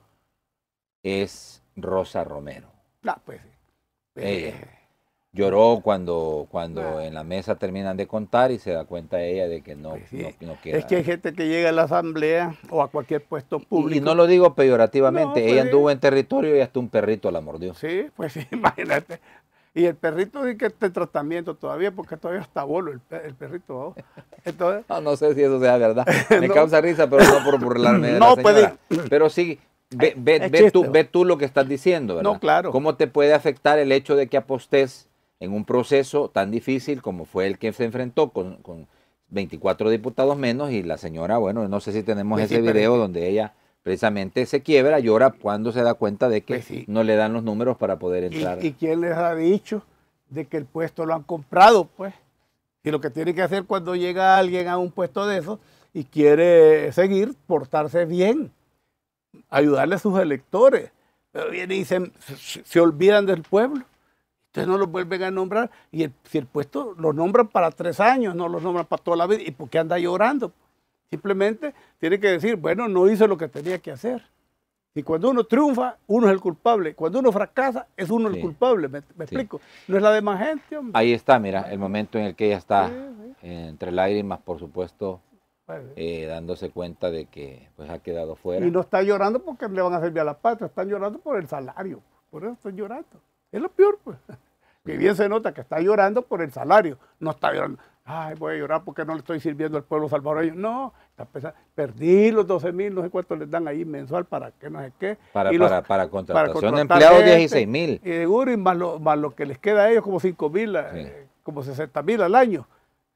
es Rosa Romero. Ah, pues sí. Eh, lloró cuando, cuando ah. en la mesa terminan de contar y se da cuenta ella de que no, pues Es que hay gente que llega a la asamblea o a cualquier puesto público. Y no lo digo peyorativamente, ella pues anduvo en territorio y hasta un perrito la mordió. Sí, pues imagínate. Y el perrito dice que este tratamiento todavía, porque todavía está bolo el, perrito. Entonces, no, sé si eso sea verdad. Me causa risa, pero no por burlarme de no, la pues, Pero sí, ve, ve, tú, ve tú lo que estás diciendo, ¿verdad? No, claro. ¿Cómo te puede afectar el hecho de que apostes en un proceso tan difícil como fue el que se enfrentó con, 24 diputados menos y la señora, bueno, no sé si tenemos pues ese video donde ella precisamente se quiebra, llora cuando se da cuenta de que pues no le dan los números para poder entrar. ¿Y, quién les ha dicho de que el puesto lo han comprado? Pues, y lo que tiene que hacer cuando llega alguien a un puesto de eso y quiere seguir, portarse bien, ayudarle a sus electores. Pero vienen y se olvidan del pueblo. Entonces no los vuelven a nombrar y si el puesto lo nombran para tres años, no lo nombran para toda la vida. ¿Y por qué anda llorando? Simplemente tiene que decir, bueno, no hice lo que tenía que hacer. Y cuando uno triunfa, uno es el culpable. Cuando uno fracasa, es uno el culpable. ¿Me, explico? No es la demás gente, Ahí está, mira, el momento en el que ella está aire entre lágrimas, por supuesto, eh, dándose cuenta de que pues, ha quedado fuera. Y no está llorando porque le van a servir a la patria, están llorando por el salario. Por eso están llorando. Es lo peor, pues. Que bien se nota que está llorando por el salario. No está llorando. Ay, voy a llorar porque no le estoy sirviendo al pueblo salvadoreño. No, está perdí los 12 mil, no sé cuánto les dan ahí mensual para que no sé qué. Para, para, contratación de empleados, 16 mil. Y seguro, y más lo, que les queda a ellos, como 5 mil, eh, como 60 mil al año.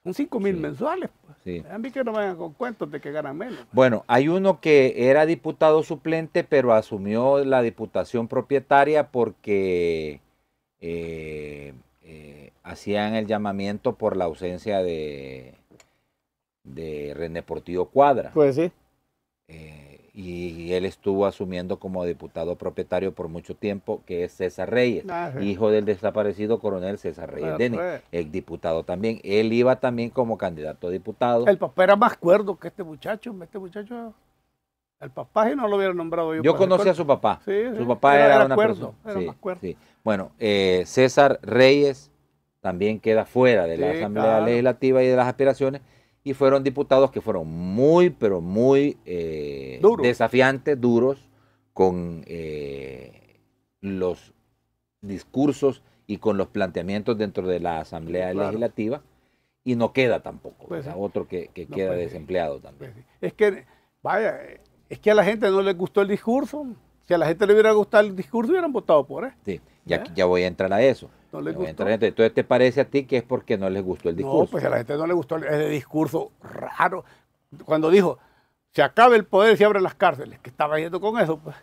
Son 5 mil mensuales. Pues. A mí que no me con cuentos de que ganan menos. Bueno, hay uno que era diputado suplente, pero asumió la diputación propietaria porque eh, eh, hacían el llamamiento por la ausencia de, de René Portillo Cuadra. Pues sí. Eh, y él estuvo asumiendo como diputado propietario por mucho tiempo, que es César Reyes, ah, hijo del desaparecido coronel César Reyes Dene, ah, Denis, pues. diputado también. Él iba también como candidato a diputado. El papá era más cuerdo que este muchacho, este muchacho el papá si no lo hubiera nombrado yo. Yo pues, conocí a su papá. Su papá era, una persona. Bueno, eh, César Reyes también queda fuera de la Asamblea Legislativa y de las aspiraciones y fueron diputados que fueron muy, pero muy eh, desafiantes, duros, con eh, los discursos y con los planteamientos dentro de la Asamblea Legislativa y no queda tampoco. sea, pues, otro que, queda desempleado también. Pues es que, vaya, es que a la gente no le gustó el discurso. Si a la gente le hubiera gustado el discurso, hubieran votado por él. Sí, ya, ¿Eh? voy a entrar a eso. No le gustó. Entonces, ¿te parece a ti que es porque no les gustó el discurso? No, pues a la gente no le gustó ese discurso raro. Cuando dijo, se acabe el poder y se abren las cárceles, que estaba yendo con eso? Pues?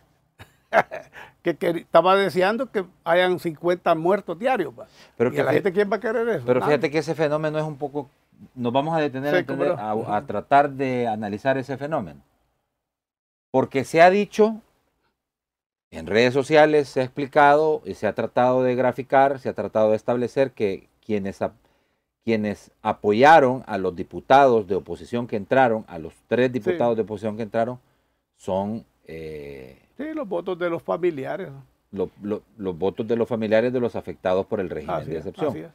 que, estaba deseando que hayan 50 muertos diarios. Pues. Pero ¿Y que la gente quién va a querer eso? Pero fíjate que ese fenómeno es un poco... Nos vamos a detener a tratar de analizar ese fenómeno. Porque se ha dicho en redes sociales, se ha explicado y se ha tratado de graficar, se ha tratado de establecer que quienes, quienes apoyaron a los diputados de oposición que entraron, a los tres diputados de oposición que entraron, son... Eh, sí, los votos de los familiares. los votos de los familiares de los afectados por el régimen de excepción.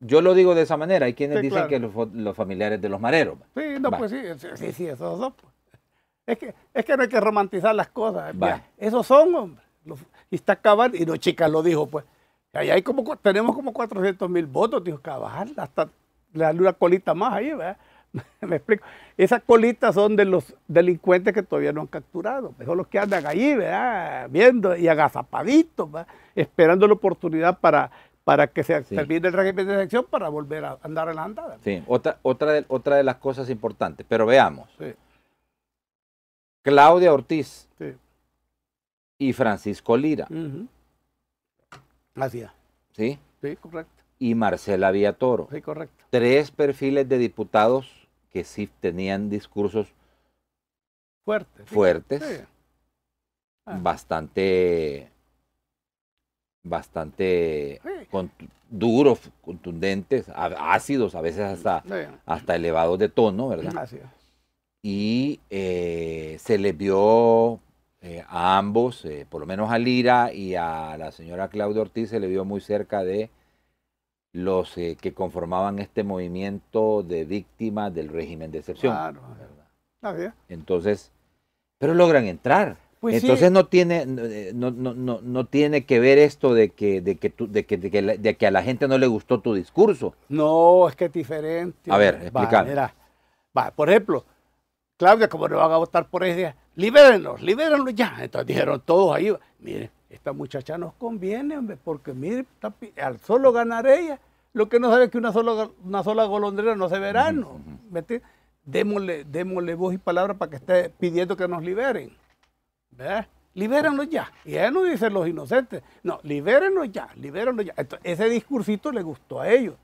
yo lo digo de esa manera. Hay quienes dicen que los, familiares de los mareros. Sí, pues. no, pues sí, sí, sí, esos dos. Pues. Es que, es que no hay que romantizar las cosas. esos son, hombre. y está Cabal, y no, chicas, lo dijo, pues. Ahí hay como, tenemos como 400 mil votos, dijo Cabal, hasta le dan una colita más ahí, ¿verdad? Me explico. Esas colitas son de los delincuentes que todavía no han capturado. mejor pues, los que andan ahí, ¿verdad? Viendo y agazapaditos, ¿verdad? esperando la oportunidad para, para que se termine el régimen de sección para volver a andar en la andada. Sí, otra, otra, de, otra de las cosas importantes. Pero veamos. Sí. Claudia Ortiz y Francisco Lira. Gracias ¿Sí? correcto. Y Marcela Villatoro. Sí, correcto. Tres perfiles de diputados que sí tenían discursos Fuertes fuertes. Ah. Bastante. Bastante duros, contundentes, ácidos, a veces hasta, hasta elevados de tono, ¿verdad? Así y eh, se les vio eh, a ambos, eh, por lo menos a Lira y a la señora Claudia Ortiz, se le vio muy cerca de los que conformaban este movimiento de víctimas del régimen de excepción. Claro. ¿verdad? Ah, Entonces, pero logran entrar. Pues Entonces no tiene no, tiene que ver esto de que que, de que, a la gente no le gustó tu discurso. No, es que es diferente. A ver, explícame. por ejemplo, Claudia, como no van a votar por ella, libérenlos, libérenlos ya. Entonces dijeron todos ahí, mire, esta muchacha nos conviene, hombre, porque mire, al solo ganar ella, lo que no sabe es que una sola, una sola golondrina no se verano. ¿no? Démosle, voz y palabra para que esté pidiendo que nos liberen. ¿Verdad? Libérenlos ya. Y ella no dicen los inocentes. No, libérenlos ya, libérenlos ya. Entonces, ese discursito le gustó a ellos.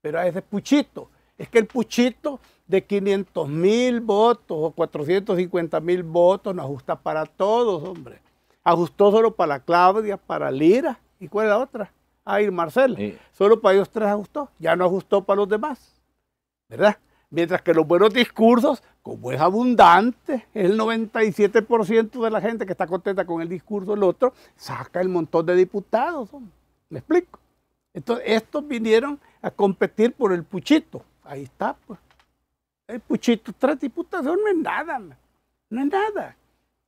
Pero a ese puchito es que el puchito de 500 mil votos o 450 mil votos no ajusta para todos, hombre. Ajustó solo para Claudia, para Lira. ¿Y cuál es la otra? Ahí Marcela. Solo para ellos tres ajustó. Ya no ajustó para los demás. ¿Verdad? Mientras que los buenos discursos, como es abundante, el 97% de la gente que está contenta con el discurso del otro, saca el montón de diputados. Hombre. ¿Me explico? Entonces, estos vinieron a competir por el puchito ahí está, pues. El puchito, tres diputados no es nada, no es nada.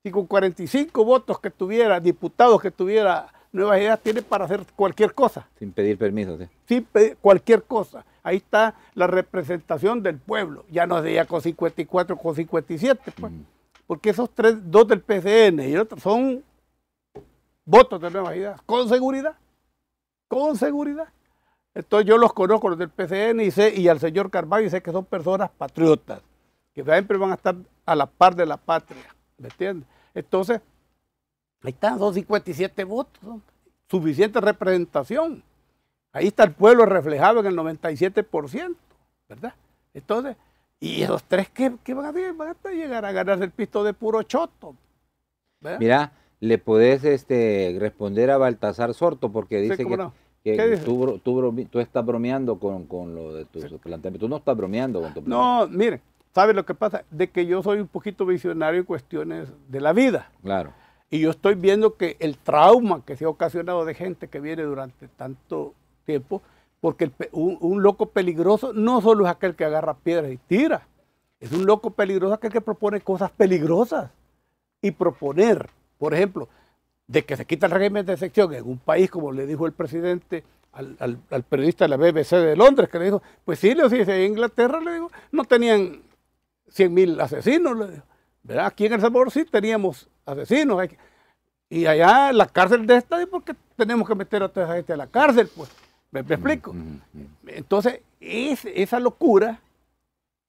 Y con 45 votos que tuviera, diputados que tuviera Nuevas Ideas, tiene para hacer cualquier cosa. Sin pedir permiso, ¿sí? Sin pedir cualquier cosa. Ahí está la representación del pueblo. Ya no sería con 54, con 57, pues. Mm. Porque esos tres, dos del PCN y otros son votos de Nuevas Ideas, con seguridad. Con seguridad. Entonces yo los conozco, los del PCN y, al señor Carvalho y sé que son personas patriotas, que siempre van a estar a la par de la patria, ¿me entiendes? Entonces, ahí están 257 votos, suficiente representación. Ahí está el pueblo reflejado en el 97%, ¿verdad? Entonces, ¿y esos tres qué, van a hacer? Van a llegar a ganarse el pisto de puro choto. Mirá, Mira, le podés este, responder a Baltasar Sorto porque dice que... ¿Qué tú, tú, estás bromeando con, con lo de tu planteamientos. planteamiento. Tú no estás bromeando con tu planteamiento. No, mire, ¿sabes lo que pasa? De que yo soy un poquito visionario en cuestiones de la vida. Claro. Y yo estoy viendo que el trauma que se ha ocasionado de gente que viene durante tanto tiempo, porque un, loco peligroso no solo es aquel que agarra piedras y tira, es un loco peligroso aquel que propone cosas peligrosas. Y proponer, por ejemplo, de que se quita el régimen de excepción en un país, como le dijo el presidente al, periodista de la BBC de Londres, que le dijo, pues sí, le dice, en Inglaterra le digo, no tenían 100.000 mil asesinos, ¿verdad? Aquí en El Salvador sí teníamos asesinos. y allá la cárcel de esta, ¿por qué tenemos que meter a toda esa gente a la cárcel? Pues, ¿me, explico? Mm, mm, mm, Entonces, es, esa locura,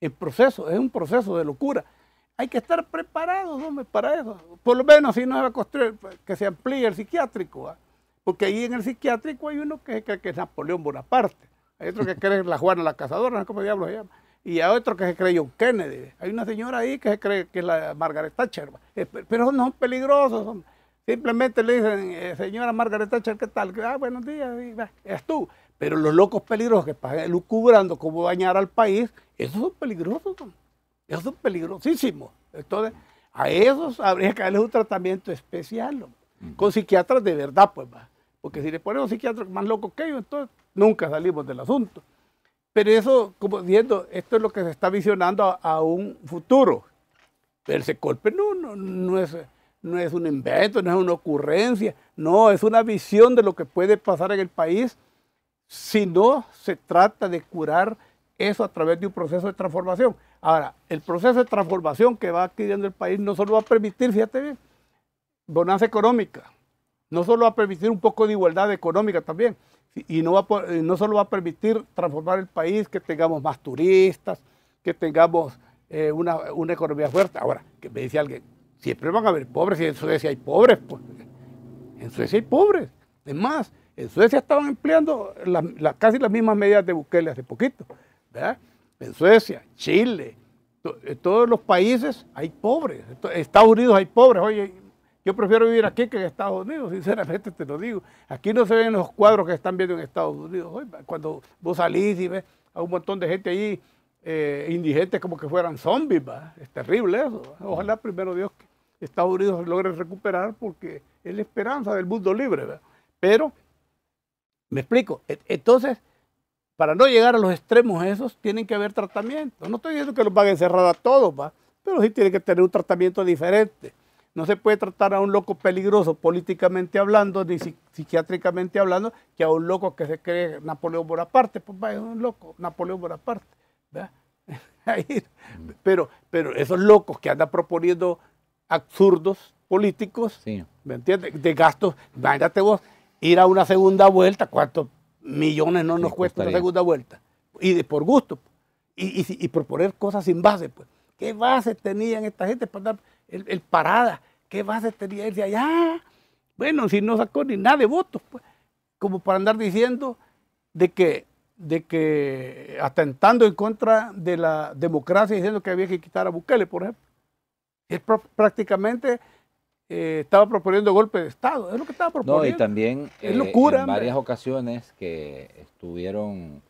el proceso, es un proceso de locura. Hay que estar preparados, hombre, para eso. Por lo menos si no se va a construir, pues, que se amplíe el psiquiátrico. ¿ah? Porque ahí en el psiquiátrico hay uno que cree que es Napoleón Bonaparte. Hay otro que cree la Juana la Cazadora, no sé cómo diablos se llama. Y hay otro que se cree John Kennedy. Hay una señora ahí que se cree que es la Margaret Thatcher. Eh, pero no son peligrosos, hombre. Simplemente le dicen, eh, señora Margaret Thatcher, ¿qué tal? Ah, buenos días, es tú. Pero los locos peligrosos que pasan lucubrando cómo dañar al país, esos son peligrosos. Eso es peligrosísimo. Entonces, a esos habría que darles un tratamiento especial, con psiquiatras de verdad, pues más. Porque si le ponemos psiquiatras más loco que ellos, entonces nunca salimos del asunto. Pero eso, como diciendo, esto es lo que se está visionando a, un futuro. Pero ese golpe no, no, es, no es un invento, no es una ocurrencia, no, es una visión de lo que puede pasar en el país si no se trata de curar eso a través de un proceso de transformación. Ahora, el proceso de transformación que va adquiriendo el país no solo va a permitir, fíjate bien, bonanza económica, no solo va a permitir un poco de igualdad económica también, y no, eh, no solo va a permitir transformar el país, que tengamos más turistas, que tengamos eh, una, economía fuerte. Ahora, que me dice alguien, siempre van a haber pobres y en Suecia hay pobres. Pues. En Suecia hay pobres. Es más, en Suecia estaban empleando casi las mismas medidas de Bukele hace poquito. ¿verdad? en Suecia, Chile, eh, todos los países hay pobres. En Estados Unidos hay pobres. Oye, yo prefiero vivir aquí que en Estados Unidos, sinceramente te lo digo. Aquí no se ven los cuadros que están viendo en Estados Unidos. cuando vos salís y ves a un montón de gente ahí indigente eh, indigentes como que fueran zombies, es terrible eso. Ojalá primero Dios que Estados Unidos logre recuperar porque es la esperanza del mundo libre. Pero, me explico, entonces para no llegar a los extremos esos, tienen que haber tratamiento. No estoy diciendo que los van a encerrar a todos, ¿va? pero sí tiene que tener un tratamiento diferente. No se puede tratar a un loco peligroso políticamente hablando, ni psiquiátricamente hablando, que a un loco que se cree Napoleón Bonaparte. Pues un loco, Napoleón Bonaparte. pero, pero esos locos que andan proponiendo absurdos políticos, ¿me entiendes? De gastos, imagínate vos, ir a una segunda vuelta, ¿cuánto millones no nos cuesta la segunda vuelta. Y de, por gusto. Y, y, y, proponer cosas sin base, pues. ¿Qué base tenían esta gente para dar el, el parada? ¿Qué base tenía él de allá? Bueno, si no sacó ni nada de votos, pues. Como para andar diciendo de que, de que atentando en contra de la democracia, diciendo que había que quitar a Bukele, por ejemplo. Es prácticamente eh, estaba proponiendo golpe de Estado, es lo que estaba proponiendo. No, y también es eh, locura, en varias ocasiones que estuvieron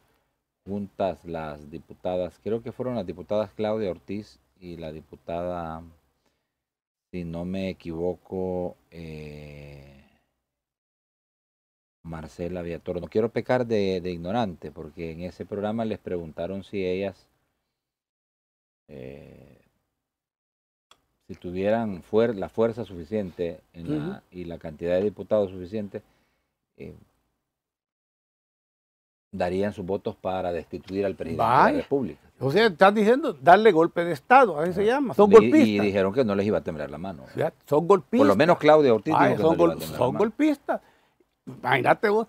juntas las diputadas, creo que fueron las diputadas Claudia Ortiz y la diputada, si no me equivoco, eh, Marcela Viator No quiero pecar de, de, ignorante, porque en ese programa les preguntaron si ellas eh, si tuvieran la fuerza suficiente y la cantidad de diputados suficiente, eh, darían sus votos para destituir al presidente de la República. O sea, están diciendo darle golpe de Estado, así se llama. Son y, golpistas. dijeron que no les iba a temblar la mano. son golpistas. Por lo menos Claudia Ortiz son, son golpistas. Imagínate vos,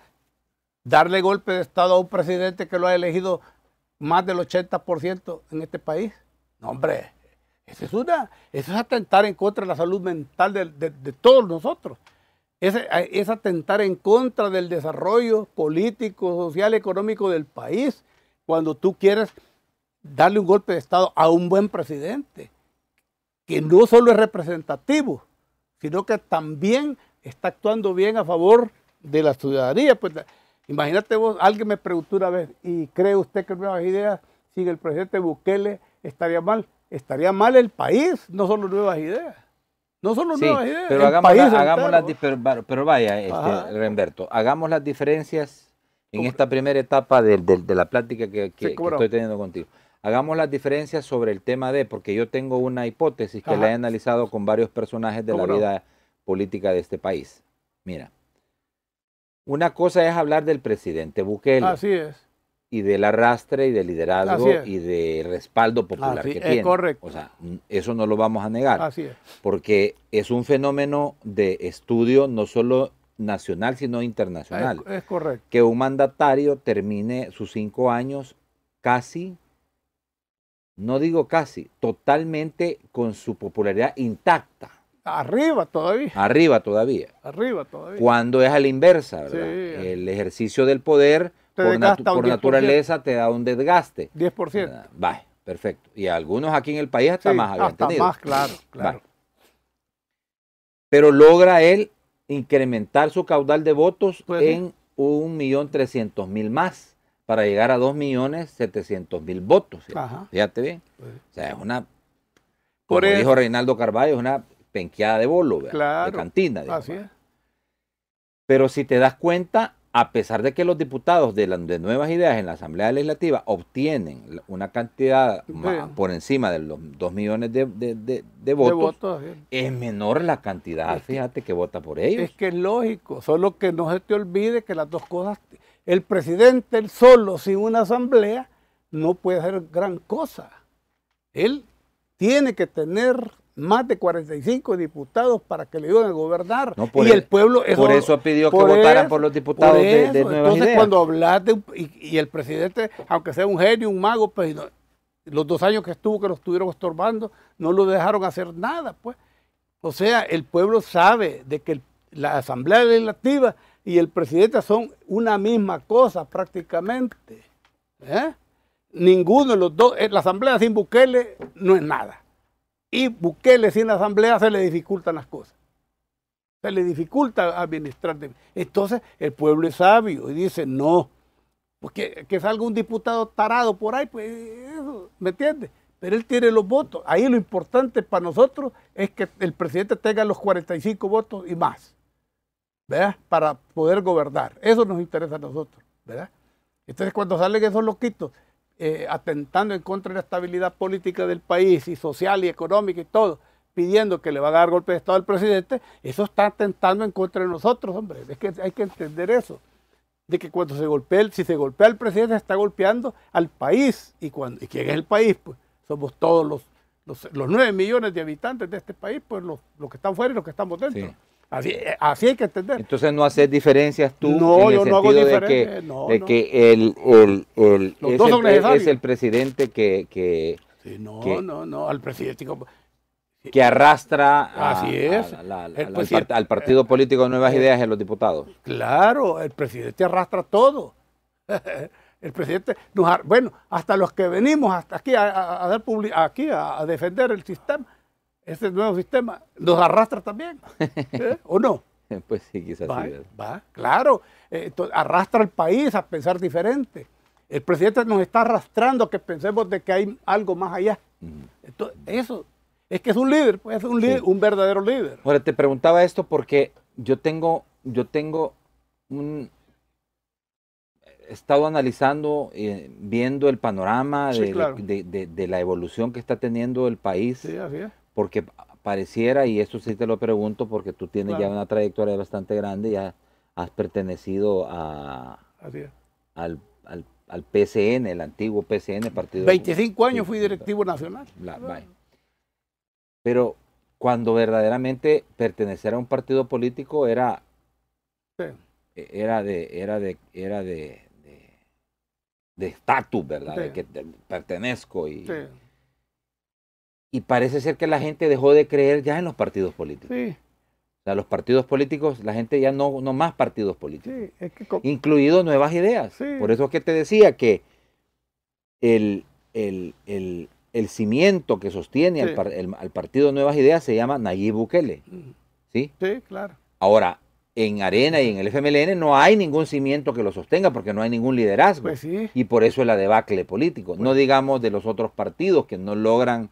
darle golpe de Estado a un presidente que lo ha elegido más del 80% en este país. No, hombre. Eso es, una, es atentar en contra de la salud mental de, todos nosotros. Es, es, atentar en contra del desarrollo político, social, económico del país, cuando tú quieres darle un golpe de Estado a un buen presidente, que no solo es representativo, sino que también está actuando bien a favor de la ciudadanía. Pues, imagínate vos, alguien me preguntó una vez, ¿y cree usted que Nuevas Ideas, sin el presidente Bukele, estaría mal? estaría mal el país, no son las nuevas ideas. No son las nuevas ideas. Pero, hagamos, las, pero, vaya, este, Remberto, hagamos las diferencias en esta primera etapa de, la plática que, estoy teniendo contigo. Hagamos las diferencias sobre el tema de, porque yo tengo una hipótesis que la he analizado con varios personajes de la vida política de este país. Mira, una cosa es hablar del presidente Bukele. Así es y del arrastre y del liderazgo y de respaldo popular que es eh, Correcto. O sea, eso no lo vamos a negar. Así es. Porque es un fenómeno de estudio no solo nacional, sino internacional. Es, correcto. Que un mandatario termine sus cinco años casi, no digo casi, totalmente con su popularidad intacta. Arriba todavía. Arriba todavía. Arriba todavía. Cuando es a la inversa, ¿verdad? El ejercicio del poder por, naturaleza te da un desgaste. 10%. Va, perfecto. Y algunos aquí en el país hasta más habían tenido. más, claro, claro. Pero logra él incrementar su caudal de votos pues en 1.300.000 más para llegar a 2.700.000 votos. Fíjate bien. Pues o sea, es una, como dijo Reinaldo Carballo, es una penqueada de bolo, claro, de cantina. Así Pero si te das cuenta, a pesar de que los diputados de, nuevas ideas en la Asamblea Legislativa obtienen una cantidad por encima de los 2 millones de, votos, es menor la cantidad, fíjate, que, que vota por ellos. Es que es lógico, solo que no se te olvide que las dos cosas, el presidente él solo sin una asamblea no puede hacer gran cosa. Él tiene que tener más de 45 diputados para que le ayuden a gobernar. y el, e-, pueblo... por eso pidió que votaran e-, por los diputados de, Nueva Entonces, cuando hablas de... Y, el presidente, aunque sea un genio, un mago, pues los dos años que estuvo, que lo estuvieron estorbando, no lo dejaron hacer nada, pues. O sea, el pueblo sabe de que la Asamblea Legislativa y el presidente son una misma cosa prácticamente. ¿eh? Ninguno de los dos, eh, la Asamblea sin Bukele no es nada y buqueles en la asamblea se le dificultan las cosas. Se le dificulta administrar. Entonces el pueblo es sabio y dice no. Porque pues que salga un diputado tarado por ahí, pues eso, ¿me entiendes? Pero él tiene los votos. Ahí lo importante para nosotros es que el presidente tenga los 45 votos y más, ¿verdad? Para poder gobernar. Eso nos interesa a nosotros, ¿verdad? Entonces cuando salen esos loquitos eh, atentando en contra de la estabilidad política del país y social y económica y todo, pidiendo que le va a dar golpe de Estado al presidente, eso está atentando en contra de nosotros, hombre. Es que hay que entender eso. De que cuando se golpea, si se golpea al presidente, está golpeando al país. ¿Y, cuando, quién es el país? Pues somos todos los, los, los 9 millones de habitantes de este país, pues los, que están fuera y los que estamos dentro. Eh, así, hay que entender. Entonces no haces diferencias tú el sentido de que, el, el, el es, el, presidente que, que sí, no, no, no, al presidente que arrastra es. al eh, partido político de Nuevas eh, Ideas y a los diputados. Claro, el presidente arrastra todo. el presidente bueno, hasta los que venimos hasta aquí a, dar aquí a defender el sistema este nuevo sistema nos arrastra también, ¿Eh? ¿o no? Pues sí, quizás va, sí. Va, claro, eh, arrastra al país a pensar diferente. El presidente nos está arrastrando a que pensemos de que hay algo más allá. eso, es que es un líder, pues es un, líder, un verdadero líder. Ahora, te preguntaba esto porque yo tengo, yo tengo un, he estado analizando, eh, viendo el panorama de, de, la evolución que está teniendo el país. Sí, así es porque pareciera, y eso sí te lo pregunto, porque tú tienes ya una trayectoria bastante grande, ya has pertenecido a, al, al, PCN, el antiguo PCN, Partido... 25 años fui directivo nacional. Pero cuando verdaderamente pertenecer a un partido político era... E, era de... Era de, era de de estatus, ¿verdad? De que pertenezco y... Y parece ser que la gente dejó de creer ya en los partidos políticos. Sí. O sea, los partidos políticos, la gente ya no, no más partidos políticos. Sí, es que incluido nuevas ideas. Por eso es que te decía que el, el, cimiento que sostiene al, al, partido Nuevas Ideas se llama Nayib Bukele. Mm. ¿Sí? claro. Ahora, en Arena y en el FMLN no hay ningún cimiento que lo sostenga porque no hay ningún liderazgo. Pues y por eso es la debacle político. No pues. digamos de los otros partidos que no logran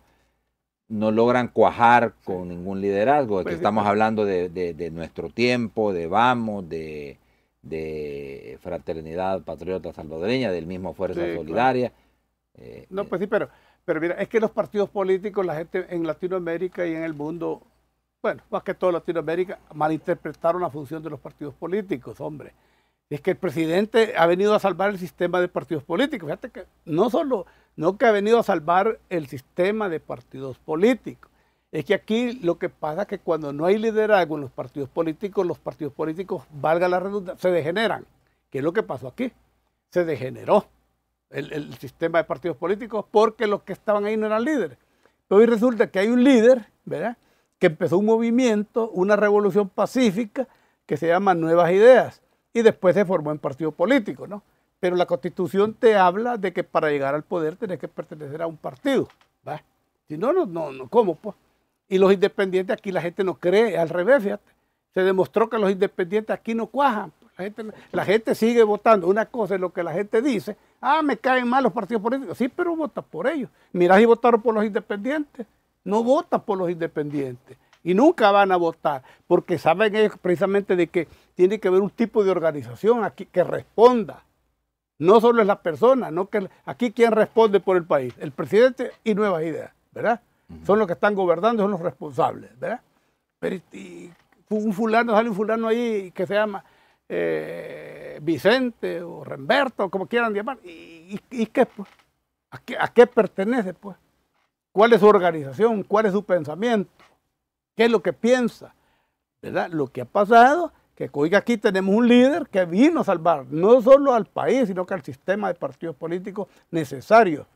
no logran cuajar con ningún liderazgo. Pues, estamos eh, hablando de, nuestro tiempo, de Vamos, de, Fraternidad Patriota Salvadoreña, del mismo Fuerza Solidaria. Eh, no, eh, pues sí, pero, pero mira, es que los partidos políticos, la gente en Latinoamérica y en el mundo, bueno, más que todo Latinoamérica, malinterpretaron la función de los partidos políticos, hombre. Es que el presidente ha venido a salvar el sistema de partidos políticos. Fíjate que no solo no que ha venido a salvar el sistema de partidos políticos. Es que aquí lo que pasa es que cuando no hay liderazgo en los partidos políticos, los partidos políticos, valga la redundancia, se degeneran, ¿Qué es lo que pasó aquí. Se degeneró el, sistema de partidos políticos porque los que estaban ahí no eran líderes. Pero hoy resulta que hay un líder, ¿verdad? Que empezó un movimiento, una revolución pacífica que se llama Nuevas Ideas y después se formó en partido político, ¿no? Pero la constitución te habla de que para llegar al poder tenés que pertenecer a un partido. Si no, no, no, ¿cómo? Pues? Y los independientes aquí la gente no cree, al revés, fíjate. Se demostró que los independientes aquí no cuajan. Pues, la gente, sigue votando. Una cosa es lo que la gente dice. Ah, me caen mal los partidos políticos. Sí, pero votas por ellos. Mirá y votaron por los independientes. No votas por los independientes. Y nunca van a votar. Porque saben ellos precisamente de que tiene que haber un tipo de organización aquí que responda no solo es la persona, no que aquí quién responde por el país, el presidente y nuevas ideas, ¿verdad? Son los que están gobernando, son los responsables, ¿verdad? Pero un fulano, sale un fulano ahí que se llama eh, Vicente o Remberto, como quieran llamar, ¿y, qué? Pues? qué, ¿A qué pertenece, pues? ¿Cuál es su organización? ¿Cuál es su pensamiento? ¿Qué es lo que piensa? ¿Verdad? Lo que ha pasado que oiga, aquí tenemos un líder que vino a salvar no solo al país, sino que al sistema de partidos políticos necesario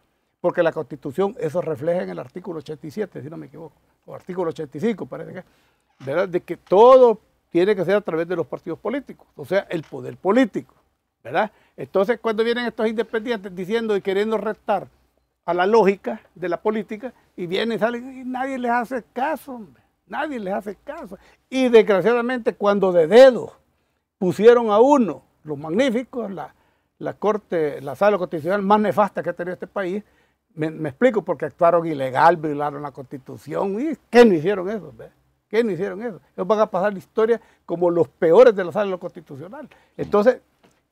porque la Constitución eso refleja en el artículo 87, si no me equivoco, o artículo 85, parece que, ¿verdad? De que todo tiene que ser a través de los partidos políticos, o sea, el poder político, ¿verdad? Entonces, cuando vienen estos independientes diciendo y queriendo restar a la lógica de la política, y vienen y salen y nadie les hace caso, hombre. Nadie les hace caso. Y desgraciadamente cuando de dedo pusieron a uno, los magníficos, la, corte, la sala constitucional más nefasta que ha tenido este país, me, explico porque actuaron ilegal, violaron la constitución, y ¿qué no hicieron eso? ¿Qué no hicieron eso? Ellos van a pasar la historia como los peores de la sala constitucional. Entonces,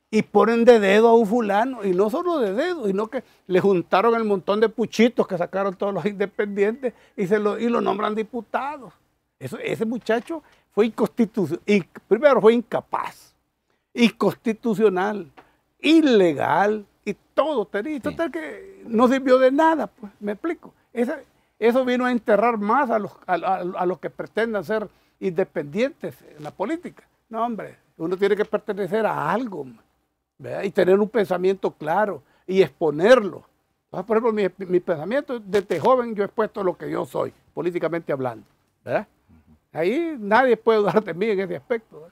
y ponen de dedo a un fulano, y no solo de dedo, sino que le juntaron el montón de puchitos que sacaron todos los independientes y, se lo, y lo nombran diputados ese muchacho fue inconstitucional. Primero fue incapaz, inconstitucional, ilegal y todo. Tenía, total que no sirvió de nada, pues, me explico. eso vino a enterrar más a los, que pretendan ser independientes en la política. No, hombre, uno tiene que pertenecer a algo ¿verdad? y tener un pensamiento claro y exponerlo. por ejemplo, mi, mi, pensamiento desde joven yo he expuesto lo que yo soy, políticamente hablando. ¿verdad? Ahí nadie puede dudar de mí en ese aspecto.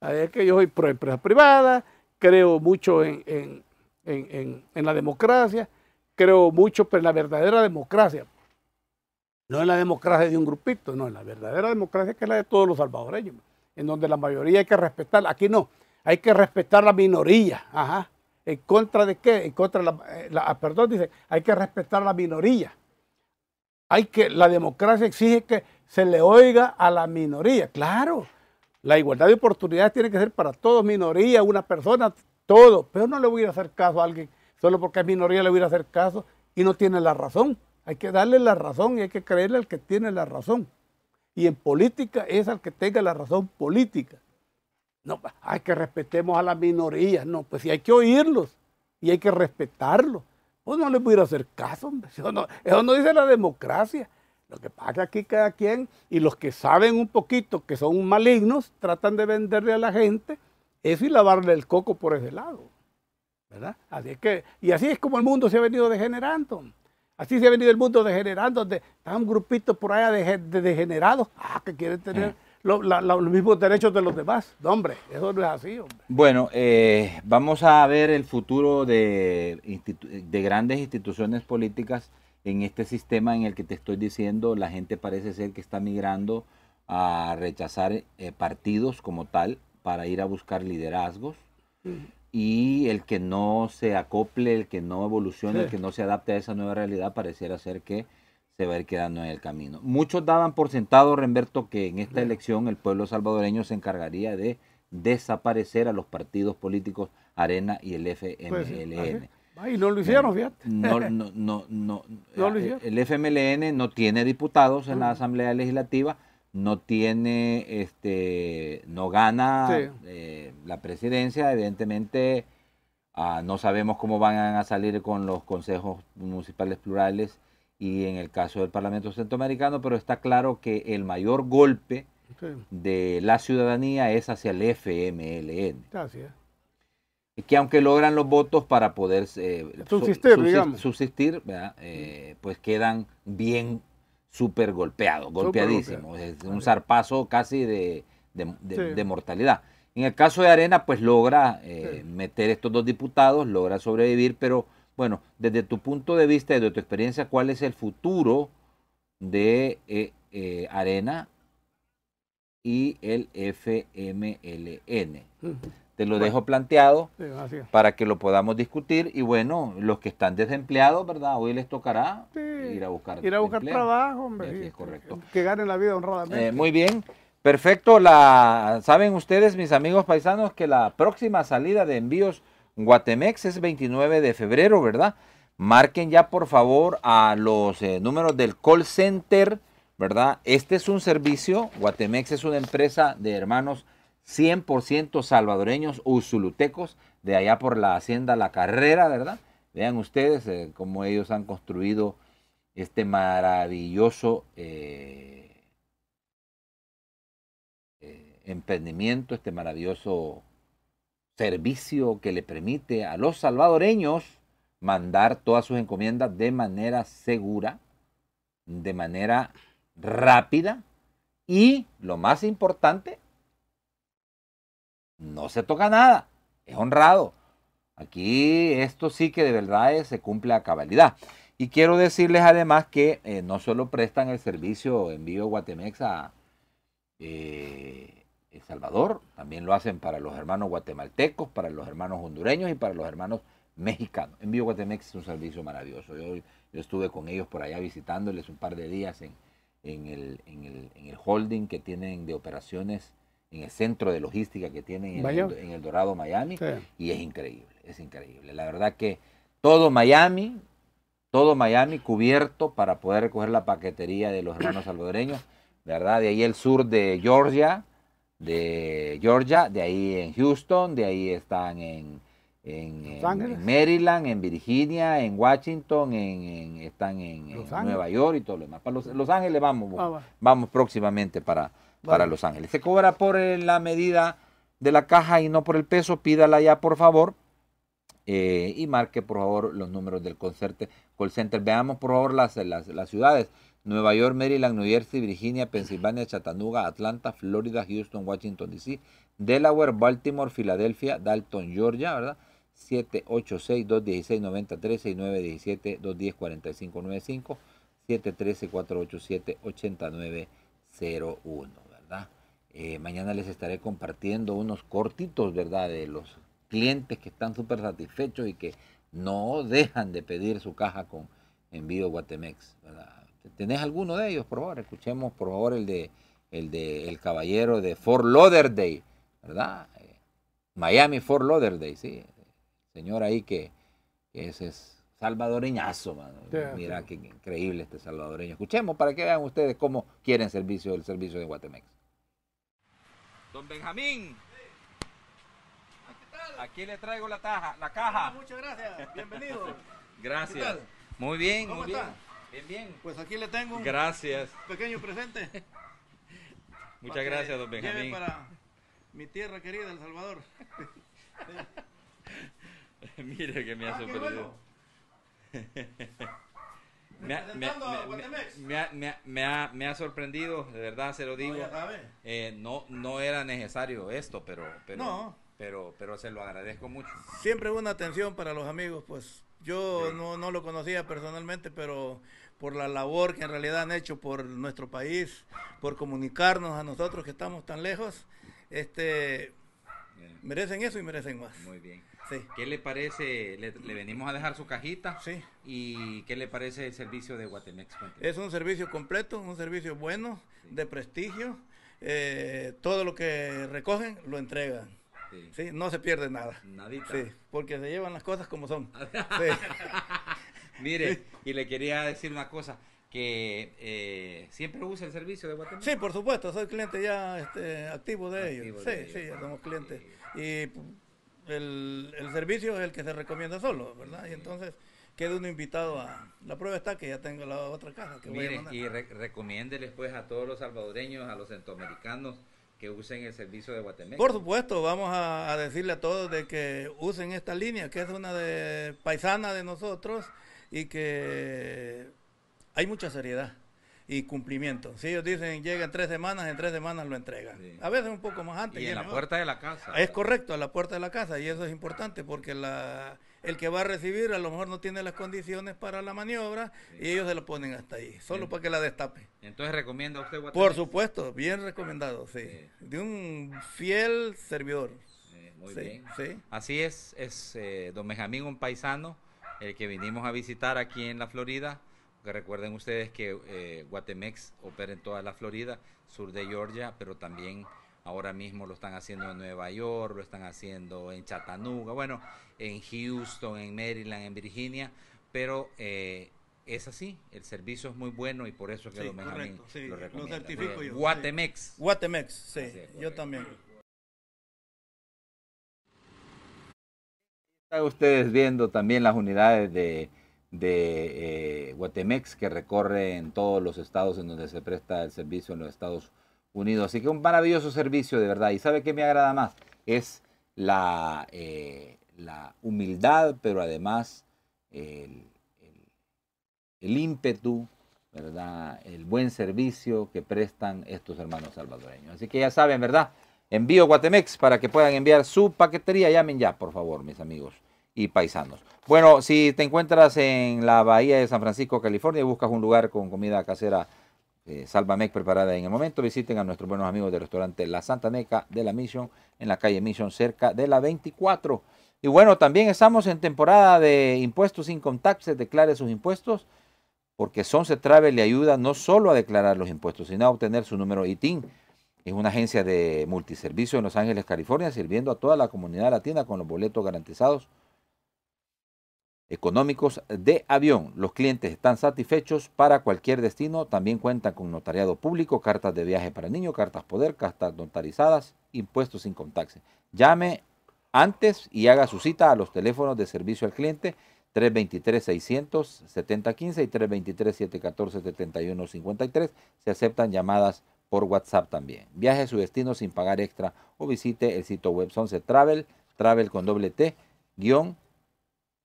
Es que yo soy pro empresa privada, creo mucho en, la democracia, creo mucho pero pues, en la verdadera democracia. No en la democracia de un grupito, no, en la verdadera democracia que es la de todos los salvadoreños, en donde la mayoría hay que respetar. Aquí no, hay que respetar la minoría. Ajá. ¿En contra de qué? En contra la, eh, ah, perdón, dice, hay que respetar la minoría. Hay que, la democracia exige que se le oiga a la minoría. Claro, la igualdad de oportunidades tiene que ser para todos, minoría, una persona, todo. Pero no le voy a hacer caso a alguien, solo porque es minoría le voy a hacer caso y no tiene la razón. Hay que darle la razón y hay que creerle al que tiene la razón. Y en política es al que tenga la razón política. No, hay que respetemos a la minoría, No, pues si hay que oírlos y hay que respetarlos. Pues no le voy a hacer caso, no, eso no dice la democracia. Lo que pasa aquí cada quien, y los que saben un poquito que son malignos, tratan de venderle a la gente eso y lavarle el coco por ese lado. ¿Verdad? Así es que, y así es como el mundo se ha venido degenerando. Así se ha venido el mundo degenerando, Están grupitos un grupito por allá de, degenerados ah, que quieren tener eh. los mismos derechos de los demás. No, hombre, eso no es así, hombre. Bueno, eh, vamos a ver el futuro de grandes instituciones políticas en este sistema en el que te estoy diciendo, la gente parece ser que está migrando a rechazar eh, partidos como tal para ir a buscar liderazgos. Y el que no se acople, el que no evolucione, el que no se adapte a esa nueva realidad, pareciera ser que se va a ir quedando en el camino. Muchos daban por sentado, Remberto, que en esta elección el pueblo salvadoreño se encargaría de desaparecer a los partidos políticos Arena y el pues, FMLN. Ay, no lo hicieron, fíjate. No, no, no, no. El FMLN no tiene diputados en la ah. Asamblea Legislativa, no tiene, este, no gana eh, la presidencia, evidentemente ah, no sabemos cómo van a salir con los consejos municipales plurales y en el caso del Parlamento Centroamericano, pero está claro que el mayor golpe de la ciudadanía es hacia el FMLN que aunque logran los votos para poder eh, subsistir, eh, pues quedan bien súper golpeados, golpeadísimos, es un zarpazo casi de, mortalidad. En el caso de Arena, pues logra eh, meter estos dos diputados, logra sobrevivir, pero bueno, desde tu punto de vista, desde tu experiencia, ¿cuál es el futuro de Arena y el FMLN? Te lo dejo planteado para que lo podamos discutir y bueno, los que están desempleados, ¿verdad? Hoy les tocará ir a buscar ir a buscar trabajo, hombre. Este, correcto. Que, ganen la vida honradamente. Eh, muy bien. Perfecto, la saben ustedes mis amigos paisanos que la próxima salida de envíos Guatemex es 29 de febrero, ¿verdad? Marquen ya por favor a los eh, números del call center, ¿verdad? Este es un servicio, Guatemex es una empresa de hermanos 100% salvadoreños, usulutecos, de allá por la hacienda La Carrera, ¿verdad? Vean ustedes eh, cómo ellos han construido este maravilloso eh, eh, emprendimiento, este maravilloso servicio que le permite a los salvadoreños mandar todas sus encomiendas de manera segura, de manera rápida y, lo más importante, no se toca nada, es honrado. Aquí esto sí que de verdad eh, se cumple a cabalidad. Y quiero decirles además que eh, no solo prestan el servicio envío Guatemex a eh, El Salvador, también lo hacen para los hermanos guatemaltecos, para los hermanos hondureños y para los hermanos mexicanos. Envío Guatemex es un servicio maravilloso. Yo, estuve con ellos por allá visitándoles un par de días en el holding que tienen de operaciones en el centro de logística que tienen en, el, Dorado, Miami, y es increíble, es increíble. La verdad que todo Miami, todo Miami cubierto para poder recoger la paquetería de los hermanos salvadoreños, ¿verdad? De ahí el sur de Georgia, de Georgia, de ahí en Houston, de ahí están en, Maryland, en Virginia, en Washington, en, están en, Nueva York y todo lo demás. Los, Ángeles vamos, ah, vamos próximamente para para Los Ángeles. Se cobra por eh, la medida de la caja y no por el peso. Pídala ya, por favor. Eh, y marque, por favor, los números del concerte, call center. Veamos, por favor, las, las, ciudades. Nueva York, Maryland, New Jersey, Virginia, Pensilvania, Chattanooga, Atlanta, Florida, Houston, Washington, D.C., Delaware, Baltimore, Filadelfia, Dalton, Georgia, ¿verdad? 786-216-9013 y 917-210-4595, 713-487-8901. Eh, mañana les estaré compartiendo unos cortitos, ¿verdad? De los clientes que están súper satisfechos y que no dejan de pedir su caja con envío Guatemex, ¿verdad? ¿Tenés alguno de ellos, por favor? Escuchemos, por favor, el de el de caballero de Fort Lauderdale, ¿verdad? Eh, Miami Fort Lauderdale, sí. Señor ahí que, ese es salvadoreñazo, mano. Mira qué increíble este salvadoreño. Escuchemos para que vean ustedes cómo quieren servicio el servicio de Guatemex. Don Benjamín. Aquí le traigo la taja, la caja. Ah, muchas gracias, bienvenido. Gracias. Muy bien, ¿Cómo está? bien. Bien, Pues aquí le tengo un pequeño presente. muchas gracias, don Benjamín. Para mi tierra querida, El Salvador. Mire que me ha ah, superado me ha, me, ha, sorprendido, de verdad se lo digo. Eh, no, no, era necesario esto, pero, pero, pero, pero se lo agradezco mucho. Siempre una atención para los amigos, pues yo no, no lo conocía personalmente, pero por la labor que en realidad han hecho por nuestro país, por comunicarnos a nosotros que estamos tan lejos, este, merecen eso y merecen más. Muy bien. ¿Qué le parece? Le, venimos a dejar su cajita. Sí. ¿Y qué le parece el servicio de Guatemex? Es un servicio completo, un servicio bueno, de prestigio. Eh, todo lo que recogen lo entregan. Sí. No se pierde nada. Nadita. Sí, porque se llevan las cosas como son. Mire, y le quería decir una cosa que eh, siempre usa el servicio de Guatemex. Sí, por supuesto, soy cliente ya este, activo de ellos. sí, sí, ya somos clientes. Y el, el, servicio es el que se recomienda solo, ¿verdad? Y entonces queda uno invitado a... La prueba está que ya tengo la otra casa que voy a mandar. Y re después pues a todos los salvadoreños, a los centroamericanos, que usen el servicio de Guatemala. Por supuesto, vamos a, a, decirle a todos de que usen esta línea, que es una de paisana de nosotros y que hay mucha seriedad y cumplimiento. Si ellos dicen llega en tres semanas, en tres semanas lo entrega A veces un poco más antes. Y en la puerta de la casa. Es correcto, a la puerta de la casa. Y eso es importante porque la, el que va a recibir a lo mejor no tiene las condiciones para la maniobra y ellos se lo ponen hasta ahí, solo para que la destape. Entonces recomienda usted Por supuesto, bien recomendado, sí. De un fiel servidor. Muy bien. Así es, es eh, don Benjamín, un paisano, el que vinimos a visitar aquí en la Florida recuerden ustedes que eh, Guatemex opera en toda la Florida, sur de Georgia, pero también ahora mismo lo están haciendo en Nueva York, lo están haciendo en Chattanooga, bueno, en Houston, en Maryland, en Virginia, pero eh, es así, el servicio es muy bueno y por eso es que lo, correcto, lo certifico yo. Guatemex. Guatemex, sí, yo también. Están ustedes viendo también las unidades de de eh, Guatemex que recorre en todos los estados en donde se presta el servicio en los Estados Unidos. Así que un maravilloso servicio, de verdad. ¿Y sabe qué me agrada más? Es la, eh, la humildad, pero además el, ímpetu, ¿verdad? El buen servicio que prestan estos hermanos salvadoreños. Así que ya saben, ¿verdad? Envío Guatemex para que puedan enviar su paquetería. Llamen ya, por favor, mis amigos y paisanos. Bueno, si te encuentras en la bahía de San Francisco, California, y buscas un lugar con comida casera eh, Salvamec preparada en el momento, visiten a nuestros buenos amigos del restaurante La Santa Neca de la Mission, en la calle Mission, cerca de la 24. Y bueno, también estamos en temporada de impuestos sin se declare sus impuestos, porque Sonce Travel le ayuda no solo a declarar los impuestos, sino a obtener su número ITIN. Es una agencia de multiservicio en Los Ángeles, California, sirviendo a toda la comunidad latina con los boletos garantizados económicos de avión. Los clientes están satisfechos para cualquier destino. También cuentan con notariado público, cartas de viaje para niños, cartas poder, cartas notarizadas, impuestos sin contacto. Llame antes y haga su cita a los teléfonos de servicio al cliente 323-600-7015 y 323-714-7153. Se aceptan llamadas por WhatsApp también. Viaje a su destino sin pagar extra o visite el sitio web 11 Travel, travel con doble T, guión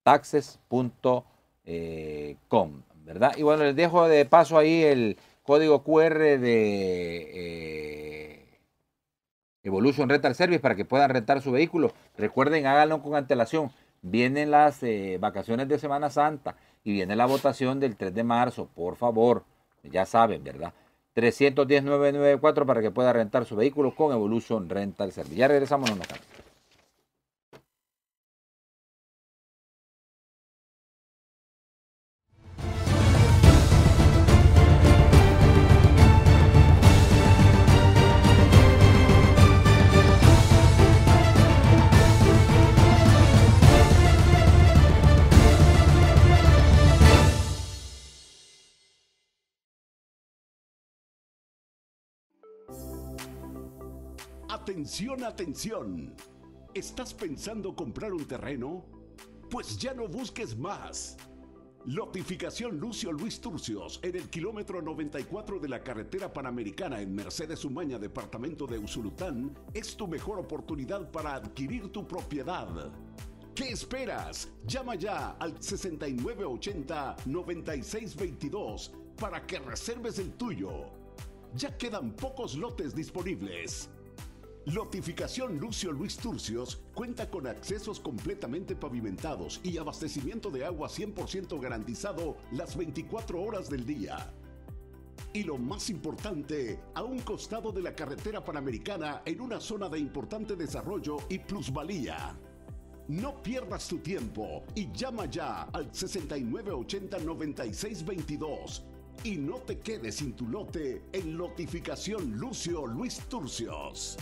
taxes.com, eh, ¿verdad? Y bueno, les dejo de paso ahí el código QR de eh, Evolution Rental Service para que puedan rentar su vehículo. Recuerden, háganlo con antelación. Vienen las eh, vacaciones de Semana Santa y viene la votación del 3 de marzo. Por favor, ya saben, ¿verdad? 310-994 para que pueda rentar su vehículo con Evolution Rental Service. Ya regresamos, una casa. Atención, atención. ¿Estás pensando comprar un terreno? Pues ya no busques más. Lotificación Lucio Luis Turcios en el kilómetro 94 de la carretera panamericana en Mercedes Umaña, departamento de Usulután, es tu mejor oportunidad para adquirir tu propiedad. ¿Qué esperas? Llama ya al 6980-9622 para que reserves el tuyo. Ya quedan pocos lotes disponibles. Lotificación Lucio Luis Turcios cuenta con accesos completamente pavimentados y abastecimiento de agua 100% garantizado las 24 horas del día. Y lo más importante, a un costado de la carretera panamericana en una zona de importante desarrollo y plusvalía. No pierdas tu tiempo y llama ya al 6980-9622 y no te quedes sin tu lote en Lotificación Lucio Luis Turcios.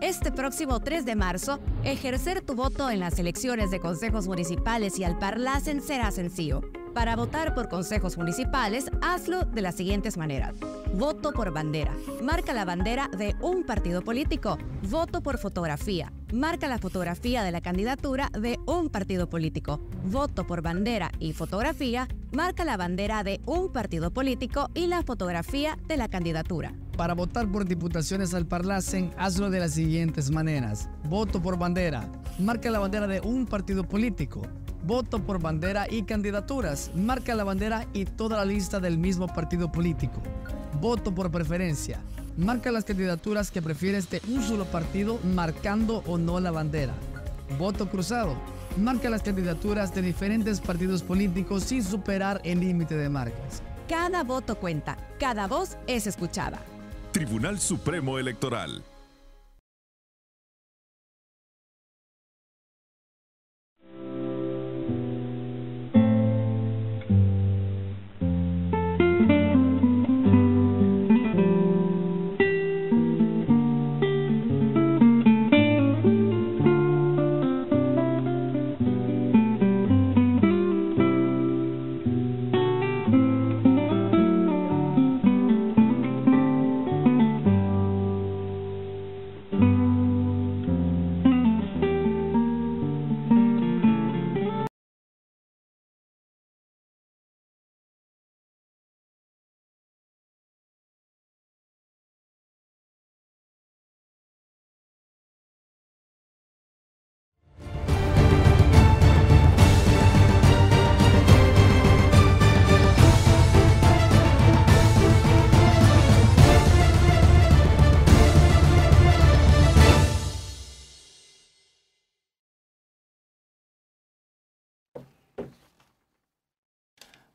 Este próximo 3 de marzo, ejercer tu voto en las elecciones de consejos municipales y al Parlacen será sencillo. Para votar por consejos municipales, hazlo de las siguientes maneras. Voto por bandera. Marca la bandera de un partido político. Voto por fotografía marca la fotografía de la candidatura de un partido político. Voto por bandera y fotografía marca la bandera de un partido político y la fotografía de la candidatura. Para votar por diputaciones al Parlacen, hazlo de las siguientes maneras. Voto por bandera. Marca la bandera de un partido político. Voto por bandera y candidaturas. Marca la bandera y toda la lista del mismo partido político. Voto por preferencia Marca las candidaturas que prefieres de este un solo partido, marcando o no la bandera. Voto cruzado. Marca las candidaturas de diferentes partidos políticos sin superar el límite de marcas. Cada voto cuenta, cada voz es escuchada. Tribunal Supremo Electoral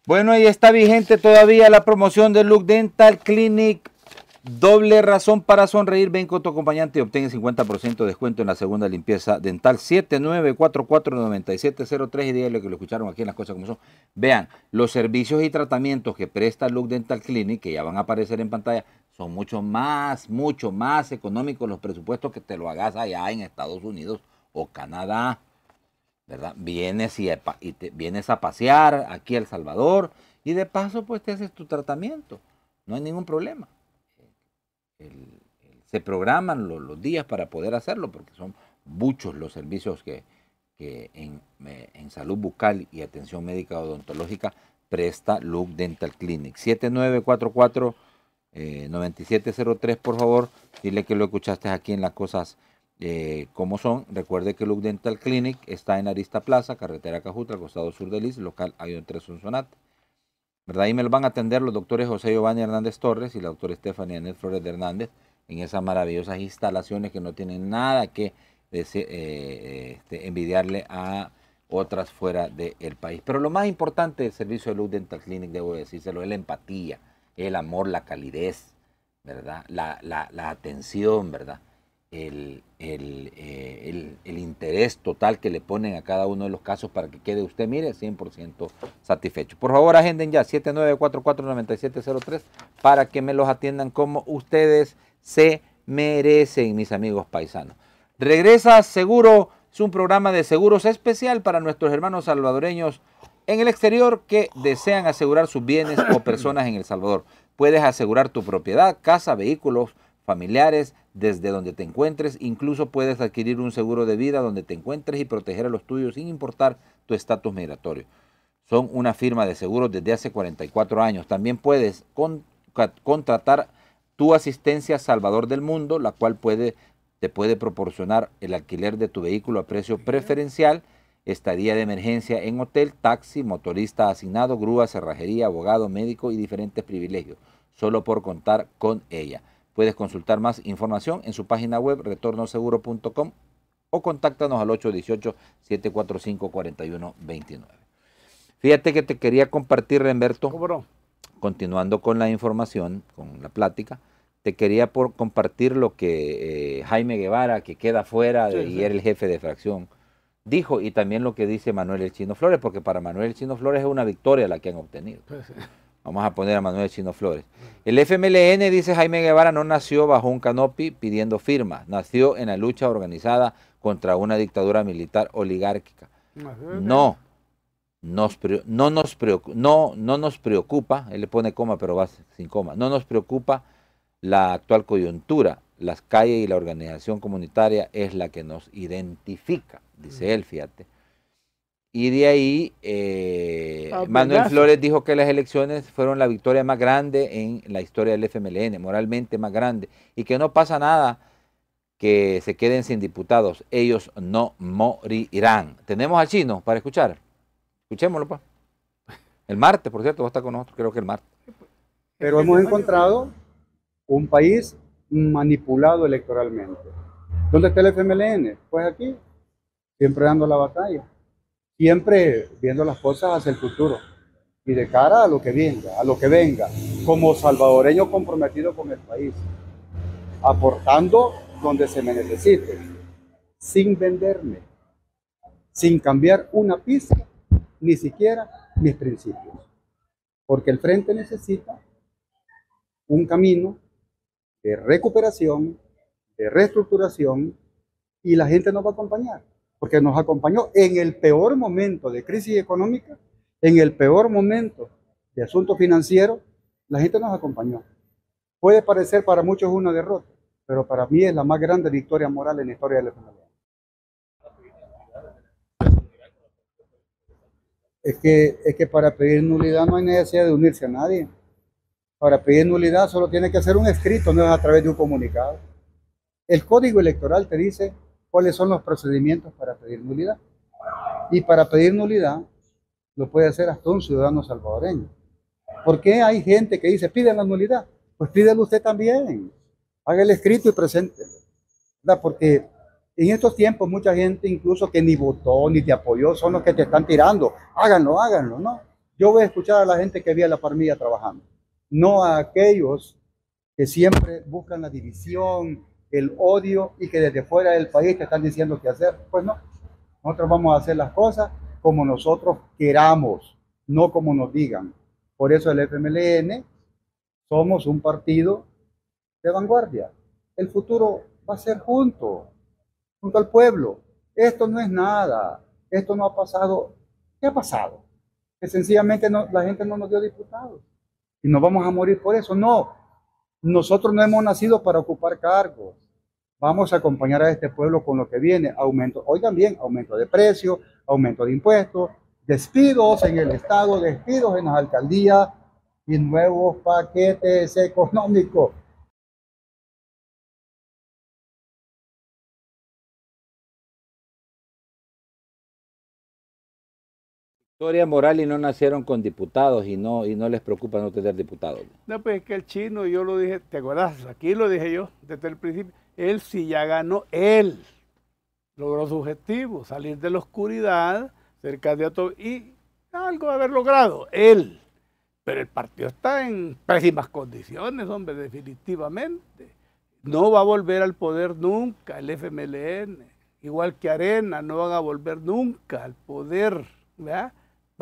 Bueno, ahí está vigente todavía la promoción de Look Dental Clinic. Doble razón para sonreír. Ven con tu acompañante y obtén el 50% de descuento en la segunda limpieza dental. 79449703 y díganle que lo escucharon aquí en las cosas como son. Vean, los servicios y tratamientos que presta Look Dental Clinic, que ya van a aparecer en pantalla, son mucho más, mucho más económicos los presupuestos que te lo hagas allá en Estados Unidos o Canadá. ¿verdad? Vienes, y, vienes a pasear aquí a El Salvador y de paso pues te haces tu tratamiento. No hay ningún problema. se programan los días para poder hacerlo porque son muchos los servicios que, eh, en, salud bucal y atención médica odontológica presta Look Dental Clinic. 7944 9703, eh, por favor, dile que lo escuchaste aquí en las cosas eh, cómo son. Recuerde que Look Dental Clinic está en Arista Plaza, carretera Cajutra, costado sur de Liz, local Ayon 3 Sonsonate. ¿Verdad? Ahí me lo van a atender los doctores José Giovanni Hernández Torres y la doctora Estefania Anel Flores de Hernández en esas maravillosas instalaciones que no tienen nada que eh, eh, este, envidiarle a otras fuera del país. Pero lo más importante del servicio de Luz Dental Clinic, debo decírselo, es la empatía, el amor, la calidez, ¿verdad? La, la atención, ¿verdad? Eh, el, el, interés total que le ponen a cada uno de los casos para que quede usted, mire, 100% satisfecho. Por favor, agenden ya 79449703, para que me los atiendan como ustedes se merecen, mis amigos paisanos. Regresa Seguro, es un programa de seguros especial para nuestros hermanos salvadoreños en el exterior que desean asegurar sus bienes o personas en El Salvador. Puedes asegurar tu propiedad, casa, vehículos familiares, desde donde te encuentres. Incluso puedes adquirir un seguro de vida donde te encuentres y proteger a los tuyos sin importar tu estatus migratorio. Son una firma de seguros desde hace 44 años. También puedes contratar tu asistencia Salvador del Mundo, la cual puede, te puede proporcionar el alquiler de tu vehículo a precio preferencial, estadía de emergencia en hotel, taxi, motorista asignado, grúa, cerrajería, abogado, médico y diferentes privilegios, solo por contar con ella. Puedes consultar más información en su página web retornoseguro.com o contáctanos al 818-745-4129. Fíjate que te quería compartir, Remberto, continuando con la información, con la plática, te quería compartir lo que eh, Jaime Guevara, que queda fuera de, y era el jefe de fracción, dijo y también lo que dice Manuel El Chino Flores, porque para Manuel El Chino Flores es una victoria la que han obtenido. Pues Vamos a poner a Manuel Chino Flores. El FMLN, dice Jaime Guevara, no nació bajo un canopi pidiendo firmas, nació en la lucha organizada contra una dictadura militar oligárquica. No, no, nos no, no nos preocupa, él le pone coma, pero va sin coma, no nos preocupa la actual coyuntura, las calles y la organización comunitaria es la que nos identifica, dice él, fíjate. Y de ahí, eh, Manuel Flores dijo que las elecciones fueron la victoria más grande en la historia del FMLN, moralmente más grande, y que no pasa nada que se queden sin diputados. Ellos no morirán. Tenemos al chino para escuchar. Escuchémoslo, pues. El martes, por cierto, va a estar con nosotros, creo que el martes. Pero hemos encontrado un país manipulado electoralmente. ¿Dónde está el FMLN? Pues aquí, siempre dando la batalla siempre viendo las cosas hacia el futuro y de cara a lo que venga, a lo que venga, como salvadoreño comprometido con el país, aportando donde se me necesite, sin venderme, sin cambiar una pizca, ni siquiera mis principios. Porque el frente necesita un camino de recuperación, de reestructuración, y la gente nos va a acompañar porque nos acompañó en el peor momento de crisis económica, en el peor momento de asuntos financieros, la gente nos acompañó. Puede parecer para muchos una derrota, pero para mí es la más grande victoria moral en la historia de la humanidad. Es que, es que para pedir nulidad no hay necesidad de unirse a nadie. Para pedir nulidad solo tiene que hacer un escrito, no es a través de un comunicado. El código electoral te dice cuáles son los procedimientos para pedir nulidad. Y para pedir nulidad lo puede hacer hasta un ciudadano salvadoreño. ¿Por qué hay gente que dice, pide la nulidad? Pues pídelo usted también. Haga el escrito y presente. Porque en estos tiempos mucha gente incluso que ni votó ni te apoyó son los que te están tirando. Háganlo, háganlo, ¿no? Yo voy a escuchar a la gente que vía la parmilla trabajando, no a aquellos que siempre buscan la división, el odio y que desde fuera del país te están diciendo qué hacer. Pues no, nosotros vamos a hacer las cosas como nosotros queramos, no como nos digan. Por eso el FMLN somos un partido de vanguardia. El futuro va a ser junto, junto al pueblo. Esto no es nada, esto no ha pasado. ¿Qué ha pasado? Que sencillamente la gente no nos dio diputados y nos vamos a morir por eso. No, nosotros no hemos nacido para ocupar cargos. Vamos a acompañar a este pueblo con lo que viene. Aumento, oigan bien, aumento de precios, aumento de impuestos, despidos en el Estado, despidos en las alcaldías y nuevos paquetes económicos moral y no nacieron con diputados y no, y no les preocupa no tener diputados. No, pues es que el chino, yo lo dije, ¿te acuerdas? Aquí lo dije yo desde el principio. Él sí ya ganó, él logró su objetivo, salir de la oscuridad, ser candidato y algo haber logrado, él. Pero el partido está en pésimas condiciones, hombre, definitivamente. No va a volver al poder nunca el FMLN, igual que Arena, no van a volver nunca al poder, ¿verdad?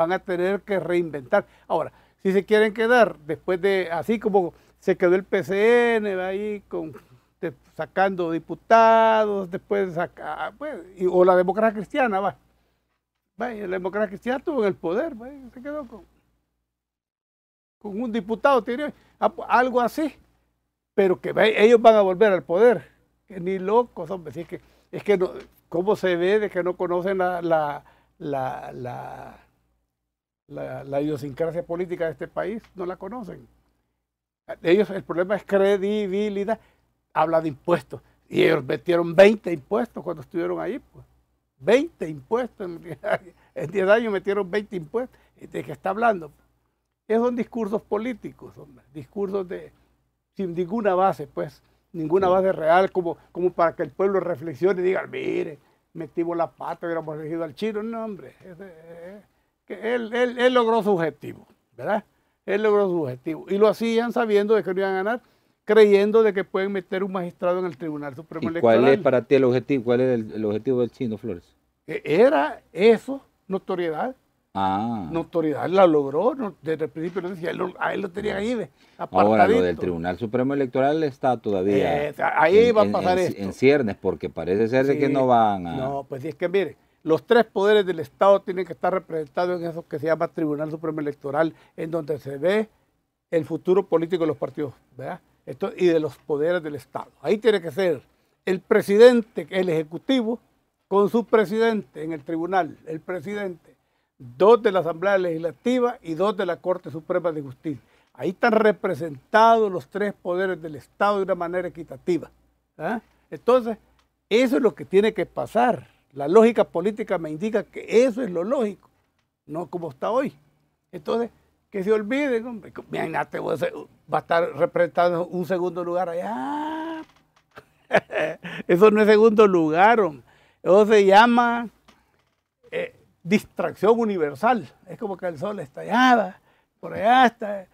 van a tener que reinventar. Ahora, si se quieren quedar después de, así como se quedó el PCN ahí con, sacando diputados, después saca, pues, o la democracia cristiana, va. Vaya, la democracia cristiana tuvo en el poder, se quedó con, un diputado, tiene algo así, pero que ellos van a volver al poder. Que ni locos, hombre, es que, es que no, cómo se ve de que no conocen la la, idiosincrasia política de este país, no la conocen. Ellos, el problema es credibilidad. Habla de impuestos. Y ellos metieron 20 impuestos cuando estuvieron ahí. Pues. 20 impuestos. En 10 años, metieron 20 impuestos. ¿De qué está hablando? Esos son discursos políticos, hombre. discursos de, sin ninguna base, pues, ninguna base real, como, como para que el pueblo reflexione y diga, mire, metimos la pata, hubiéramos elegido al chino. No, hombre, ese, eh, él, logró su objetivo, ¿verdad? Él logró su objetivo. Y lo hacían sabiendo de que no iban a ganar, creyendo de que pueden meter un magistrado en el Tribunal Supremo ¿Y Electoral. ¿Cuál es para ti el objetivo? ¿Cuál es el, objetivo del chino Flores? E-, era eso, notoriedad. Ah. Notoriedad la logró, desde el principio decía, a él lo tenía ahí Ahora, lo del Tribunal Supremo Electoral está todavía. ahí va a pasar en, en, ciernes, porque parece ser que no van a. No, pues es que mire, los tres poderes del Estado tienen que estar representados en eso que se llama Tribunal Supremo Electoral, en donde se ve el futuro político de los partidos ¿verdad? Esto, y de los poderes del Estado. Ahí tiene que ser el presidente, el Ejecutivo, con su presidente en el tribunal, el presidente, dos de la Asamblea Legislativa y dos de la Corte Suprema de Justicia. Ahí están representados los tres poderes del Estado de una manera equitativa. Entonces, eso es lo que tiene que pasar. La lógica política me indica que eso es lo lógico, no como está hoy. Entonces, que se olviden, Imagínate, va a estar representando un segundo lugar allá. Eso no es segundo lugar, Eso se llama eh, distracción universal. Es como que el sol está por allá está.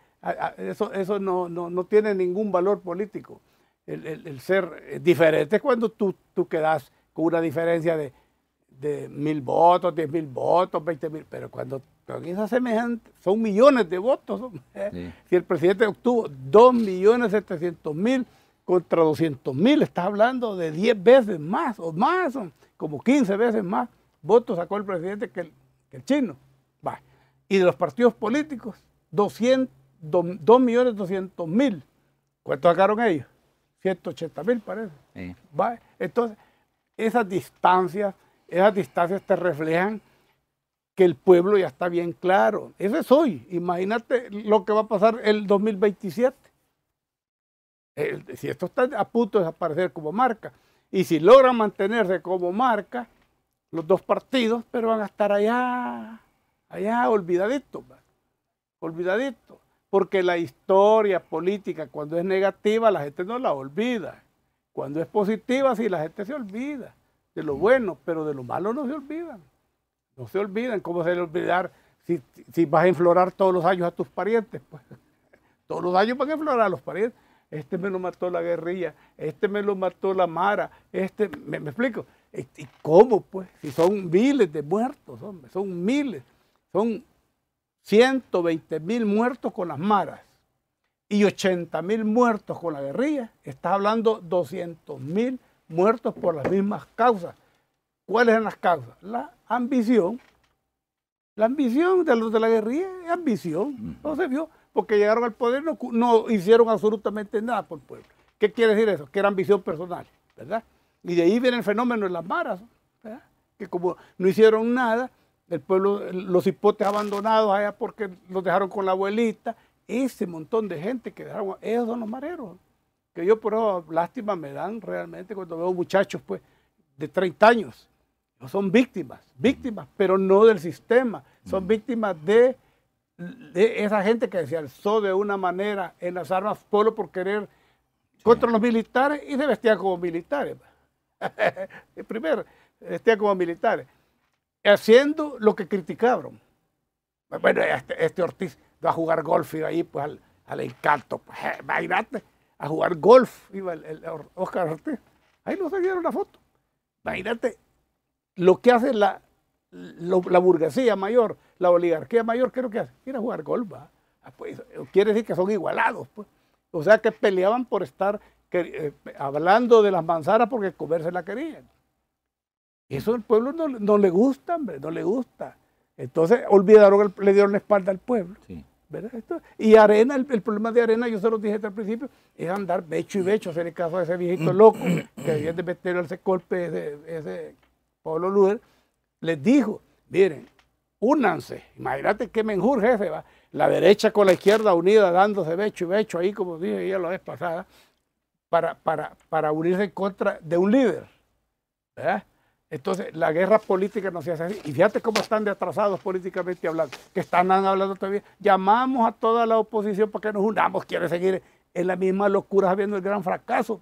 Eso, eso no, tiene ningún valor político. El, ser eh, diferente es cuando tú, tú quedas con una diferencia de de mil votos, diez mil votos, veinte mil, pero cuando semejante, son millones de votos. Si el presidente obtuvo dos millones setecientos mil contra doscientos mil, está hablando de diez veces más o más, como quince veces más votos sacó el presidente que el, chino. Va. Y de los partidos políticos, dos millones doscientos mil. ¿Cuánto sacaron ellos? 180 mil parece. Entonces, esas distancias esas distancias te reflejan que el pueblo ya está bien claro. ese es hoy. Imagínate lo que va a pasar el 2027. si esto está a punto de desaparecer como marca, y si logra mantenerse como marca, los dos partidos, pero van a estar allá, allá olvidaditos, olvidaditos. Porque la historia política, cuando es negativa, la gente no la olvida. Cuando es positiva, sí, la gente se olvida de lo bueno, pero de lo malo no se olvidan. No se olvidan, ¿cómo se olvidar si, vas a inflorar todos los años a tus parientes? Pues todos los años van a enflorar a los parientes. Este me lo mató la guerrilla, este me lo mató la Mara, este, me, explico. ¿Y cómo pues? Si son miles de muertos, hombre, son miles, son 120 mil muertos con las maras y 80 mil muertos con la guerrilla, estás hablando 200 mil muertos por las mismas causas. ¿Cuáles eran las causas? La ambición. La ambición de los de la guerrilla es ambición. No se vio, porque llegaron al poder, no, no hicieron absolutamente nada por el pueblo. ¿Qué quiere decir eso? Que era ambición personal, ¿verdad? Y de ahí viene el fenómeno de las maras, ¿verdad? que como no hicieron nada, el pueblo, los hipotes abandonados allá porque los dejaron con la abuelita, ese montón de gente que dejaron, esos son los mareros que yo por eso lástima me dan realmente cuando veo muchachos pues de 30 años. Son víctimas, víctimas, pero no del sistema, son mm. víctimas de, esa gente que se alzó de una manera en las armas solo por querer contra los militares y se vestían como militares. Pues. Primero, vestían como militares, haciendo lo que criticaron. Bueno, este, este Ortiz va a jugar golf y ahí pues al, encanto, pues. imagínate a jugar golf, iba el, Oscar Ortiz. Ahí se dieron la foto. Imagínate lo que hace la, la burguesía mayor, la oligarquía mayor, ¿qué es lo que hace? Quiere jugar golf, ah, Pues, eh, quiere decir que son igualados, pues. O sea que peleaban por estar eh, hablando de las manzanas porque comerse la querían. Eso al pueblo no, le gusta, hombre, no le gusta. Entonces olvidaron, que le dieron la espalda al pueblo. Sí. ¿verdad? Esto, y arena, el, problema de arena, yo se lo dije al principio, es andar becho y becho, hacer el caso de ese viejito mm. loco que debía de meterle ese golpe, ese, ese Pablo Luder, les dijo, miren, únanse, imagínate que menjurje jefe, va, la derecha con la izquierda unida, dándose becho y becho ahí, como dije ella la vez pasada, para, para, para unirse en contra de un líder, ¿verdad? Entonces, la guerra política no se hace así. Y fíjate cómo están de atrasados políticamente hablando, que están hablando todavía. Llamamos a toda la oposición para que nos unamos, quiere seguir en la misma locura viendo el gran fracaso.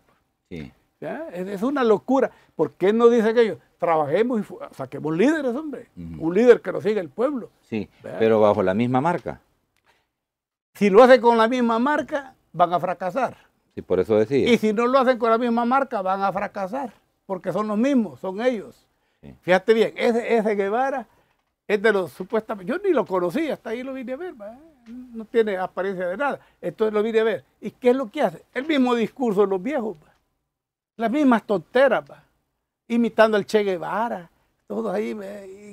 Sí. Es una locura. ¿Por qué no dicen ellos? Trabajemos y saquemos líderes, hombre. Un líder que nos siga el pueblo. Sí, pero bajo la misma marca. Si lo hacen con la misma marca, van a fracasar. Sí, por eso decía. Y si no lo hacen con la misma marca, van a fracasar porque son los mismos, son ellos. Fíjate bien, ese, Guevara es de los supuestamente, yo ni lo conocí, hasta ahí lo vine a ver, eh, no tiene apariencia de nada, entonces lo vine a ver. ¿Y qué es lo que hace? El mismo discurso de los viejos, las mismas tonteras, imitando al Che Guevara, todos ahí,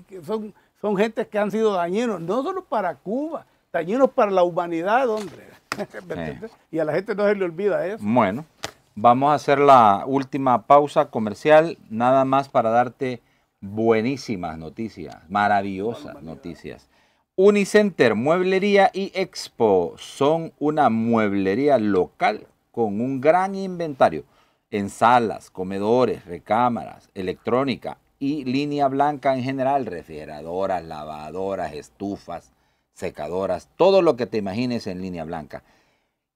que son, son gentes que han sido dañinos, no solo para Cuba, dañinos para la humanidad, hombre. Y a la gente no se le olvida eso. Bueno. Vamos a hacer la última pausa comercial, nada más para darte buenísimas noticias, maravillosas noticias. Unicenter, Mueblería y Expo son una mueblería local con un gran inventario en salas, comedores, recámaras, electrónica y línea blanca en general, refrigeradoras, lavadoras, estufas, secadoras, todo lo que te imagines en línea blanca.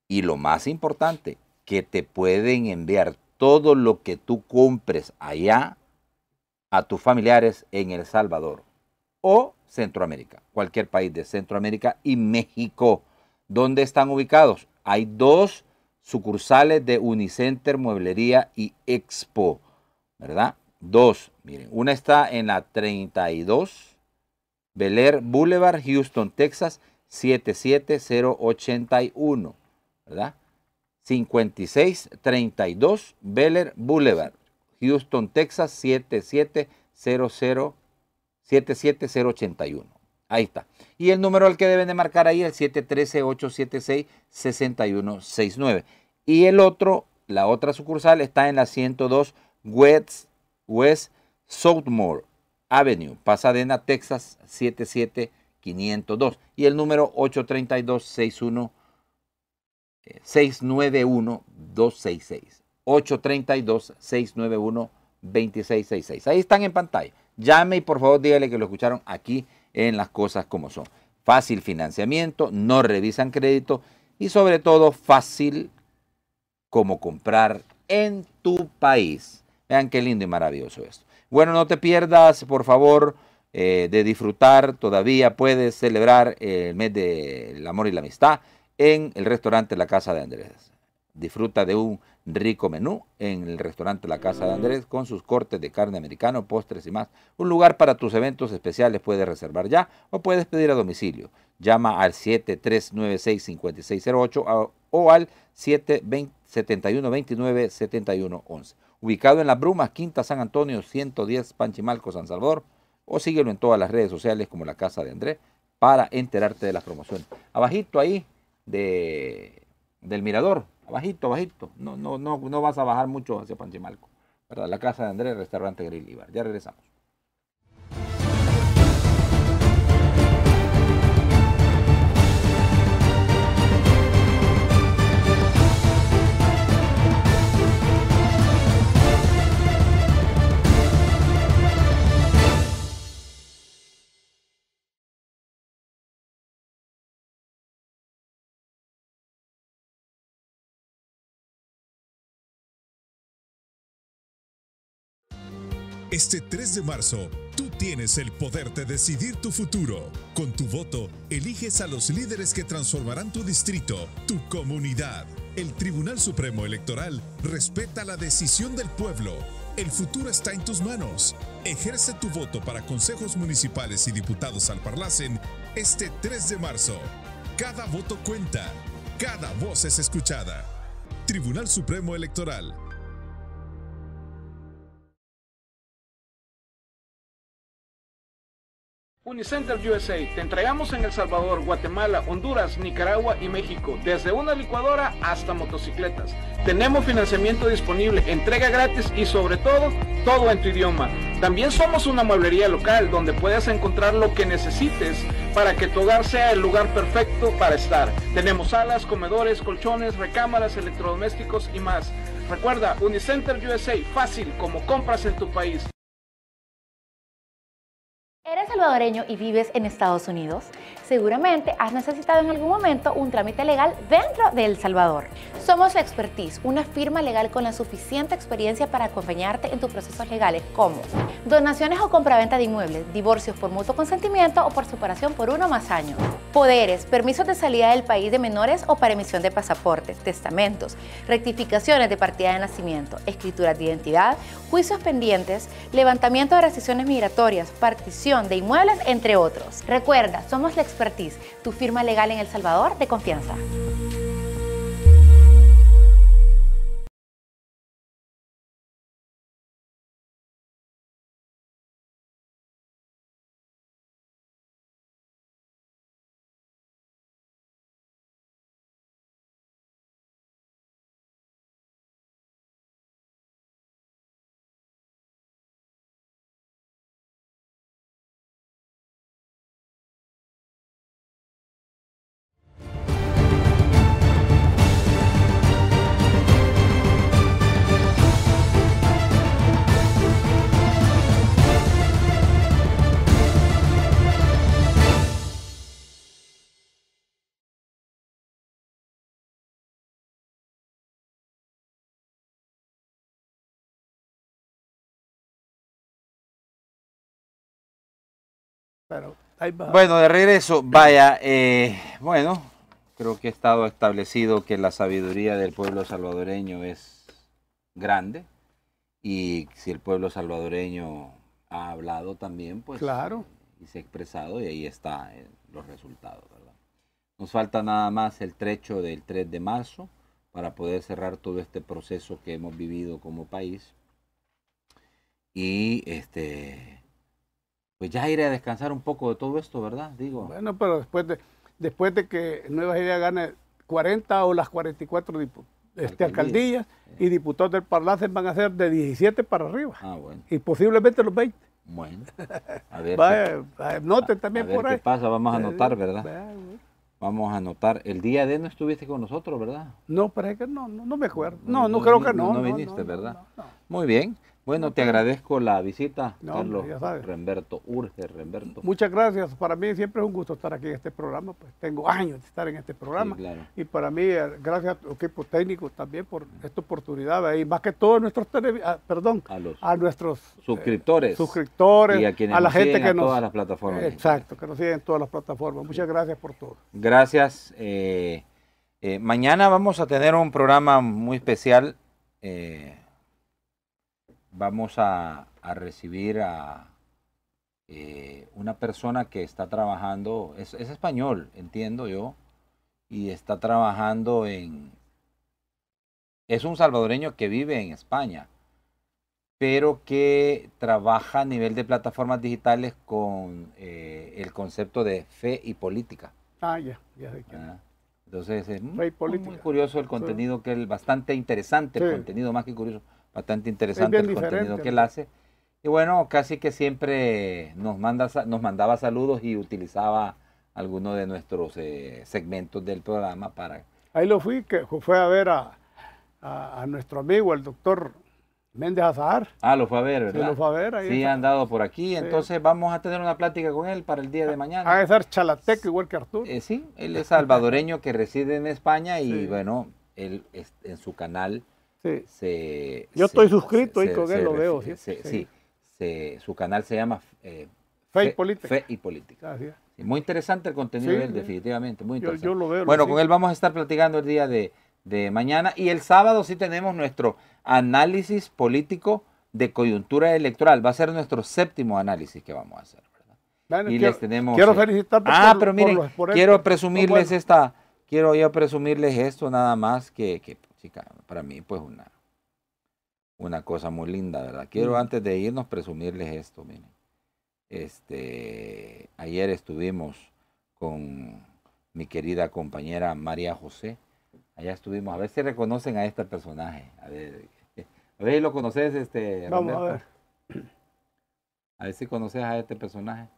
Y lo más importante, que te pueden enviar todo lo que tú compres allá a tus familiares en El Salvador o Centroamérica, cualquier país de Centroamérica y México. ¿Dónde están ubicados? Hay dos sucursales de Unicenter, Mueblería y Expo, ¿verdad? Dos, miren, una está en la 32 Bel Boulevard, Houston, Texas, 77081, ¿verdad? 5632 Beller Boulevard, Houston, Texas 7700 77081. Ahí está. Y el número al que deben de marcar ahí es 713-876-6169. Y el otro, la otra sucursal está en la 102 West, West Southmore Avenue, Pasadena, Texas 77502. Y el número 832 61 691-266. 832-691-2666. Ahí están en pantalla. Llame y por favor dígale que lo escucharon aquí en las cosas como son. Fácil financiamiento, no revisan crédito y sobre todo fácil como comprar en tu país. Vean qué lindo y maravilloso esto. Bueno, no te pierdas, por favor, eh, de disfrutar. Todavía puedes celebrar el mes del amor y la amistad en el restaurante La Casa de Andrés. Disfruta de un rico menú en el restaurante La Casa de Andrés con sus cortes de carne americano, postres y más. Un lugar para tus eventos especiales puedes reservar ya o puedes pedir a domicilio. Llama al 7396-5608 o al 771 297111 Ubicado en Las Brumas, Quinta San Antonio, 110 Panchimalco, San Salvador. O síguelo en todas las redes sociales como La Casa de Andrés para enterarte de las promociones. Abajito ahí de, del mirador, abajito, abajito. No, no, no, no vas a bajar mucho hacia Panchimalco. ¿verdad? La casa de Andrés, restaurante Grill Ibar Ya regresamos. Este 3 de marzo, tú tienes el poder de decidir tu futuro. Con tu voto, eliges a los líderes que transformarán tu distrito, tu comunidad. El Tribunal Supremo Electoral respeta la decisión del pueblo. El futuro está en tus manos. Ejerce tu voto para consejos municipales y diputados al Parlacen este 3 de marzo. Cada voto cuenta. Cada voz es escuchada. Tribunal Supremo Electoral Unicenter USA, te entregamos en El Salvador, Guatemala, Honduras, Nicaragua y México, desde una licuadora hasta motocicletas. Tenemos financiamiento disponible, entrega gratis y sobre todo, todo en tu idioma. También somos una mueblería local donde puedes encontrar lo que necesites para que tu hogar sea el lugar perfecto para estar. Tenemos salas, comedores, colchones, recámaras, electrodomésticos y más. Recuerda, Unicenter USA, fácil como compras en tu país. ¿Eres salvadoreño y vives en Estados Unidos? Seguramente has necesitado en algún momento un trámite legal dentro de El Salvador. Somos La Expertise, una firma legal con la suficiente experiencia para acompañarte en tus procesos legales como donaciones o compraventa de inmuebles, divorcios por mutuo consentimiento o por separación por uno más años, poderes, permisos de salida del país de menores o para emisión de pasaportes, testamentos, rectificaciones de partida de nacimiento, escrituras de identidad, juicios pendientes, levantamiento de restricciones migratorias, partición, de inmuebles, entre otros. Recuerda, somos la expertise, tu firma legal en El Salvador de confianza. Bueno, de regreso, vaya, eh, bueno, creo que ha estado establecido que la sabiduría del pueblo salvadoreño es grande y si el pueblo salvadoreño ha hablado también, pues... Claro. Y se ha expresado y ahí están eh, los resultados, Nos falta nada más el trecho del 3 de marzo para poder cerrar todo este proceso que hemos vivido como país y este pues ya iré a descansar un poco de todo esto, ¿verdad? Digo. Bueno, pero después de, después de que Nueva Ideas gane 40 o las 44 este, alcaldías, y eh. diputados del Parlacen van a ser de 17 para arriba. Ah, bueno. Y posiblemente los 20. Bueno, a ver. Eh, también por ¿Qué pasa? Vamos a anotar, eh, ¿verdad? Vamos a anotar. El día de no estuviste con nosotros, ¿verdad? No, pero es que no, no, me acuerdo. No, no, no creo que no. No, viniste, ¿verdad? Muy bien. Bueno, te agradezco la visita, Carlos ya Remberto, urge Remberto. Muchas gracias, para mí siempre es un gusto estar aquí en este programa, pues tengo años de estar en este programa y para mí, eh, gracias a tu equipo técnico también por esta oportunidad y más que todo a nuestros, ah, perdón, a, nuestros eh, suscriptores, suscriptores y a, la gente que sigue en todas las plataformas. Exacto, que nos siguen en todas las plataformas. Muchas gracias por todo. Gracias. Eh, mañana vamos a tener un programa muy especial. Eh, vamos a, recibir a eh, una persona que está trabajando, es, español, entiendo yo, y está trabajando en... Es un salvadoreño que vive en España, pero que trabaja a nivel de plataformas digitales con eh, el concepto de fe y política. Ah, ya, ya sé ah, Entonces es eh, mm, muy, curioso el contenido, que es bastante interesante el contenido, más que curioso Bastante interesante el contenido que él hace. Y bueno, casi que siempre nos, manda, nos mandaba saludos y utilizaba algunos de nuestros eh, segmentos del programa para... Ahí lo fui, que fue a ver a, nuestro amigo, el doctor Méndez Azahar. Ah, lo fue a ver, ¿verdad? Sí, lo fue a ver. sí, ha por aquí. Entonces vamos a tener una plática con él para el día de ah, mañana. Ah, es el chalateco igual que Arturo. Eh, sí, él es salvadoreño que reside en España y bueno, él en su canal yo estoy suscrito y con él lo veo. ¿sí? su canal se llama eh, Fe, y Política. Muy interesante el contenido de él, definitivamente. Muy bueno, con él vamos a estar platicando el día de, mañana. Y el sábado sí tenemos nuestro análisis político de coyuntura electoral. Va a ser nuestro séptimo análisis que vamos a hacer. y les tenemos. Quiero eh, felicitar Ah, por, pero quiero presumirles esta. Quiero yo presumirles esto nada más que, que para mí pues una, una cosa muy linda, ¿verdad? Quiero antes de irnos presumirles esto, miren. Este, ayer estuvimos con mi querida compañera María José. Allá estuvimos, a ver si reconocen a este personaje. A ver, si lo conoces, este. Vamos a ver. A ver si conoces a este personaje.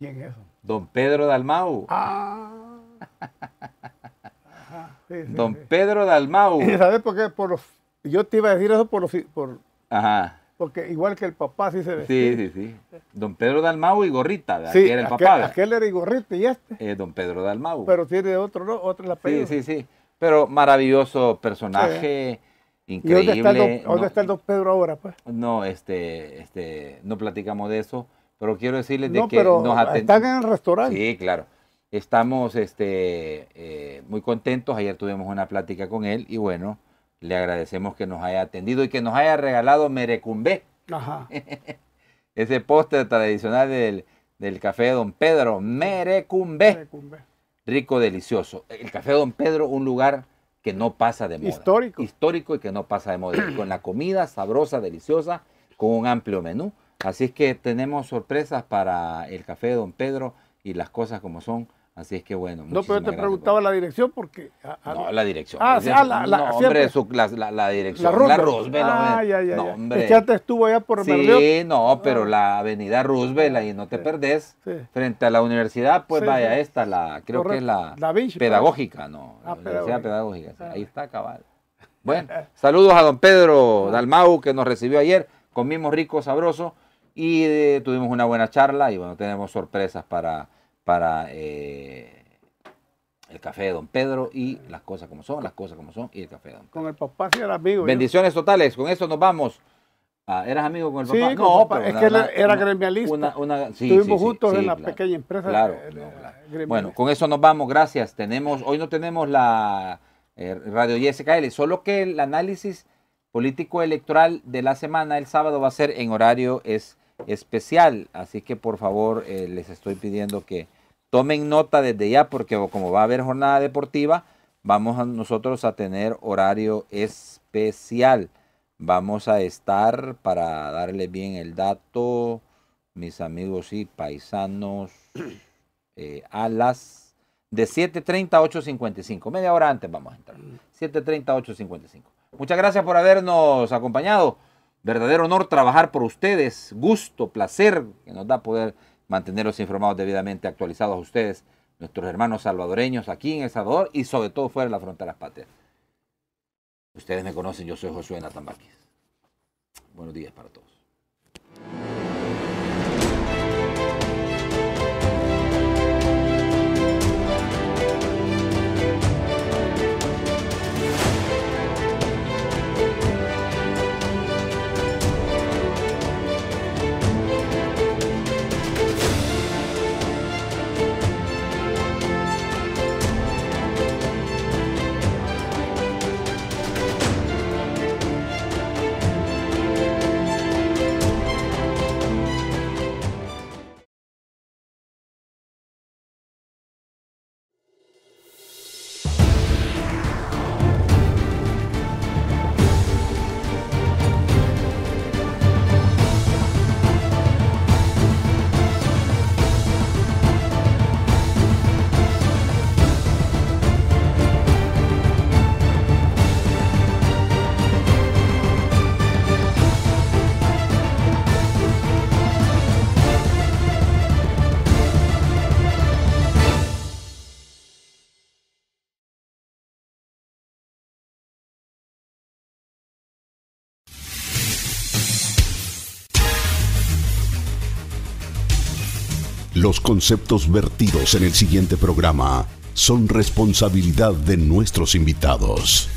¿Quién es eso? Don Pedro Dalmau. Ah. sí, sí, Don Pedro Dalmau. ¿Y sabes por qué? Por los, yo te iba a decir eso por los... Por, Ajá. Porque igual que el papá sí se ve. Sí, sí, sí. Don Pedro Dalmau y Gorrita, de sí, era el aquel, papá. Aquel era y Gorrita y este. Eh, don Pedro Dalmau. Pero tiene otro, ¿no? Otro la apellido. Sí, sí, sí. Pero maravilloso personaje, increíble. ¿Y dónde está, el don, dónde está, el don, Pedro ahora, pues? No, este, este, no platicamos de eso. Pero quiero decirles que nos Están en el restaurante. Sí, claro. Estamos este, eh, muy contentos. Ayer tuvimos una plática con él y bueno, le agradecemos que nos haya atendido y que nos haya regalado Merecumbé. Ajá. Ese póster tradicional del, del café de Don Pedro. Merecumbé. Rico, delicioso. El café Don Pedro, un lugar que no pasa de moda. Histórico. Histórico y que no pasa de moda. con la comida sabrosa, deliciosa, con un amplio menú. Así es que tenemos sorpresas para el café de Don Pedro y las cosas como son. Así es que bueno. No, pero yo te preguntaba pues. la dirección porque. Ah, ah, no, la dirección. Ah, sí, ah, la, la, hombre, la, la, dirección. La, Roosevelt. La ah, ya, ya, no, Hombre. estuvo allá por Sí, no, pero la avenida Roosevelt, ahí no te perdés. Frente a la universidad, pues vaya, esta, la creo que es la, pues. pedagógica, ¿no? la Universidad Pedagógica. Ahí está, cabal. Bueno, saludos a don Pedro Dalmau que nos recibió ayer. Comimos rico, sabroso. Y eh, tuvimos una buena charla y bueno, tenemos sorpresas para, para eh, el café de Don Pedro y las cosas como son, las cosas como son y el café de Don Pedro. Con el papá y era amigo. Bendiciones totales, con eso nos vamos. Ah, ¿Eras amigo con el papá? Sí, no, es que era gremialista. Estuvimos juntos en la pequeña empresa. Eh, bueno, con eso nos vamos, gracias. Tenemos, hoy no tenemos la Radio YSKL, solo que el análisis político electoral de la semana, el sábado, va a ser en horario es especial. Así que por favor eh, les estoy pidiendo que tomen nota desde ya porque como va a haber jornada deportiva, vamos a nosotros a tener horario especial. Vamos a estar, para darle bien el dato, mis amigos y paisanos, eh, a las de 7.30 a 8.55. Media hora antes vamos a entrar. 7.30 a 8.55. Muchas gracias por habernos acompañado verdadero honor trabajar por ustedes, gusto, placer que nos da poder mantenerlos informados debidamente actualizados a ustedes, nuestros hermanos salvadoreños aquí en El Salvador y sobre todo fuera de las fronteras Ustedes me conocen, yo soy Josué Natambaquis. Buenos días para todos. Los conceptos vertidos en el siguiente programa son responsabilidad de nuestros invitados.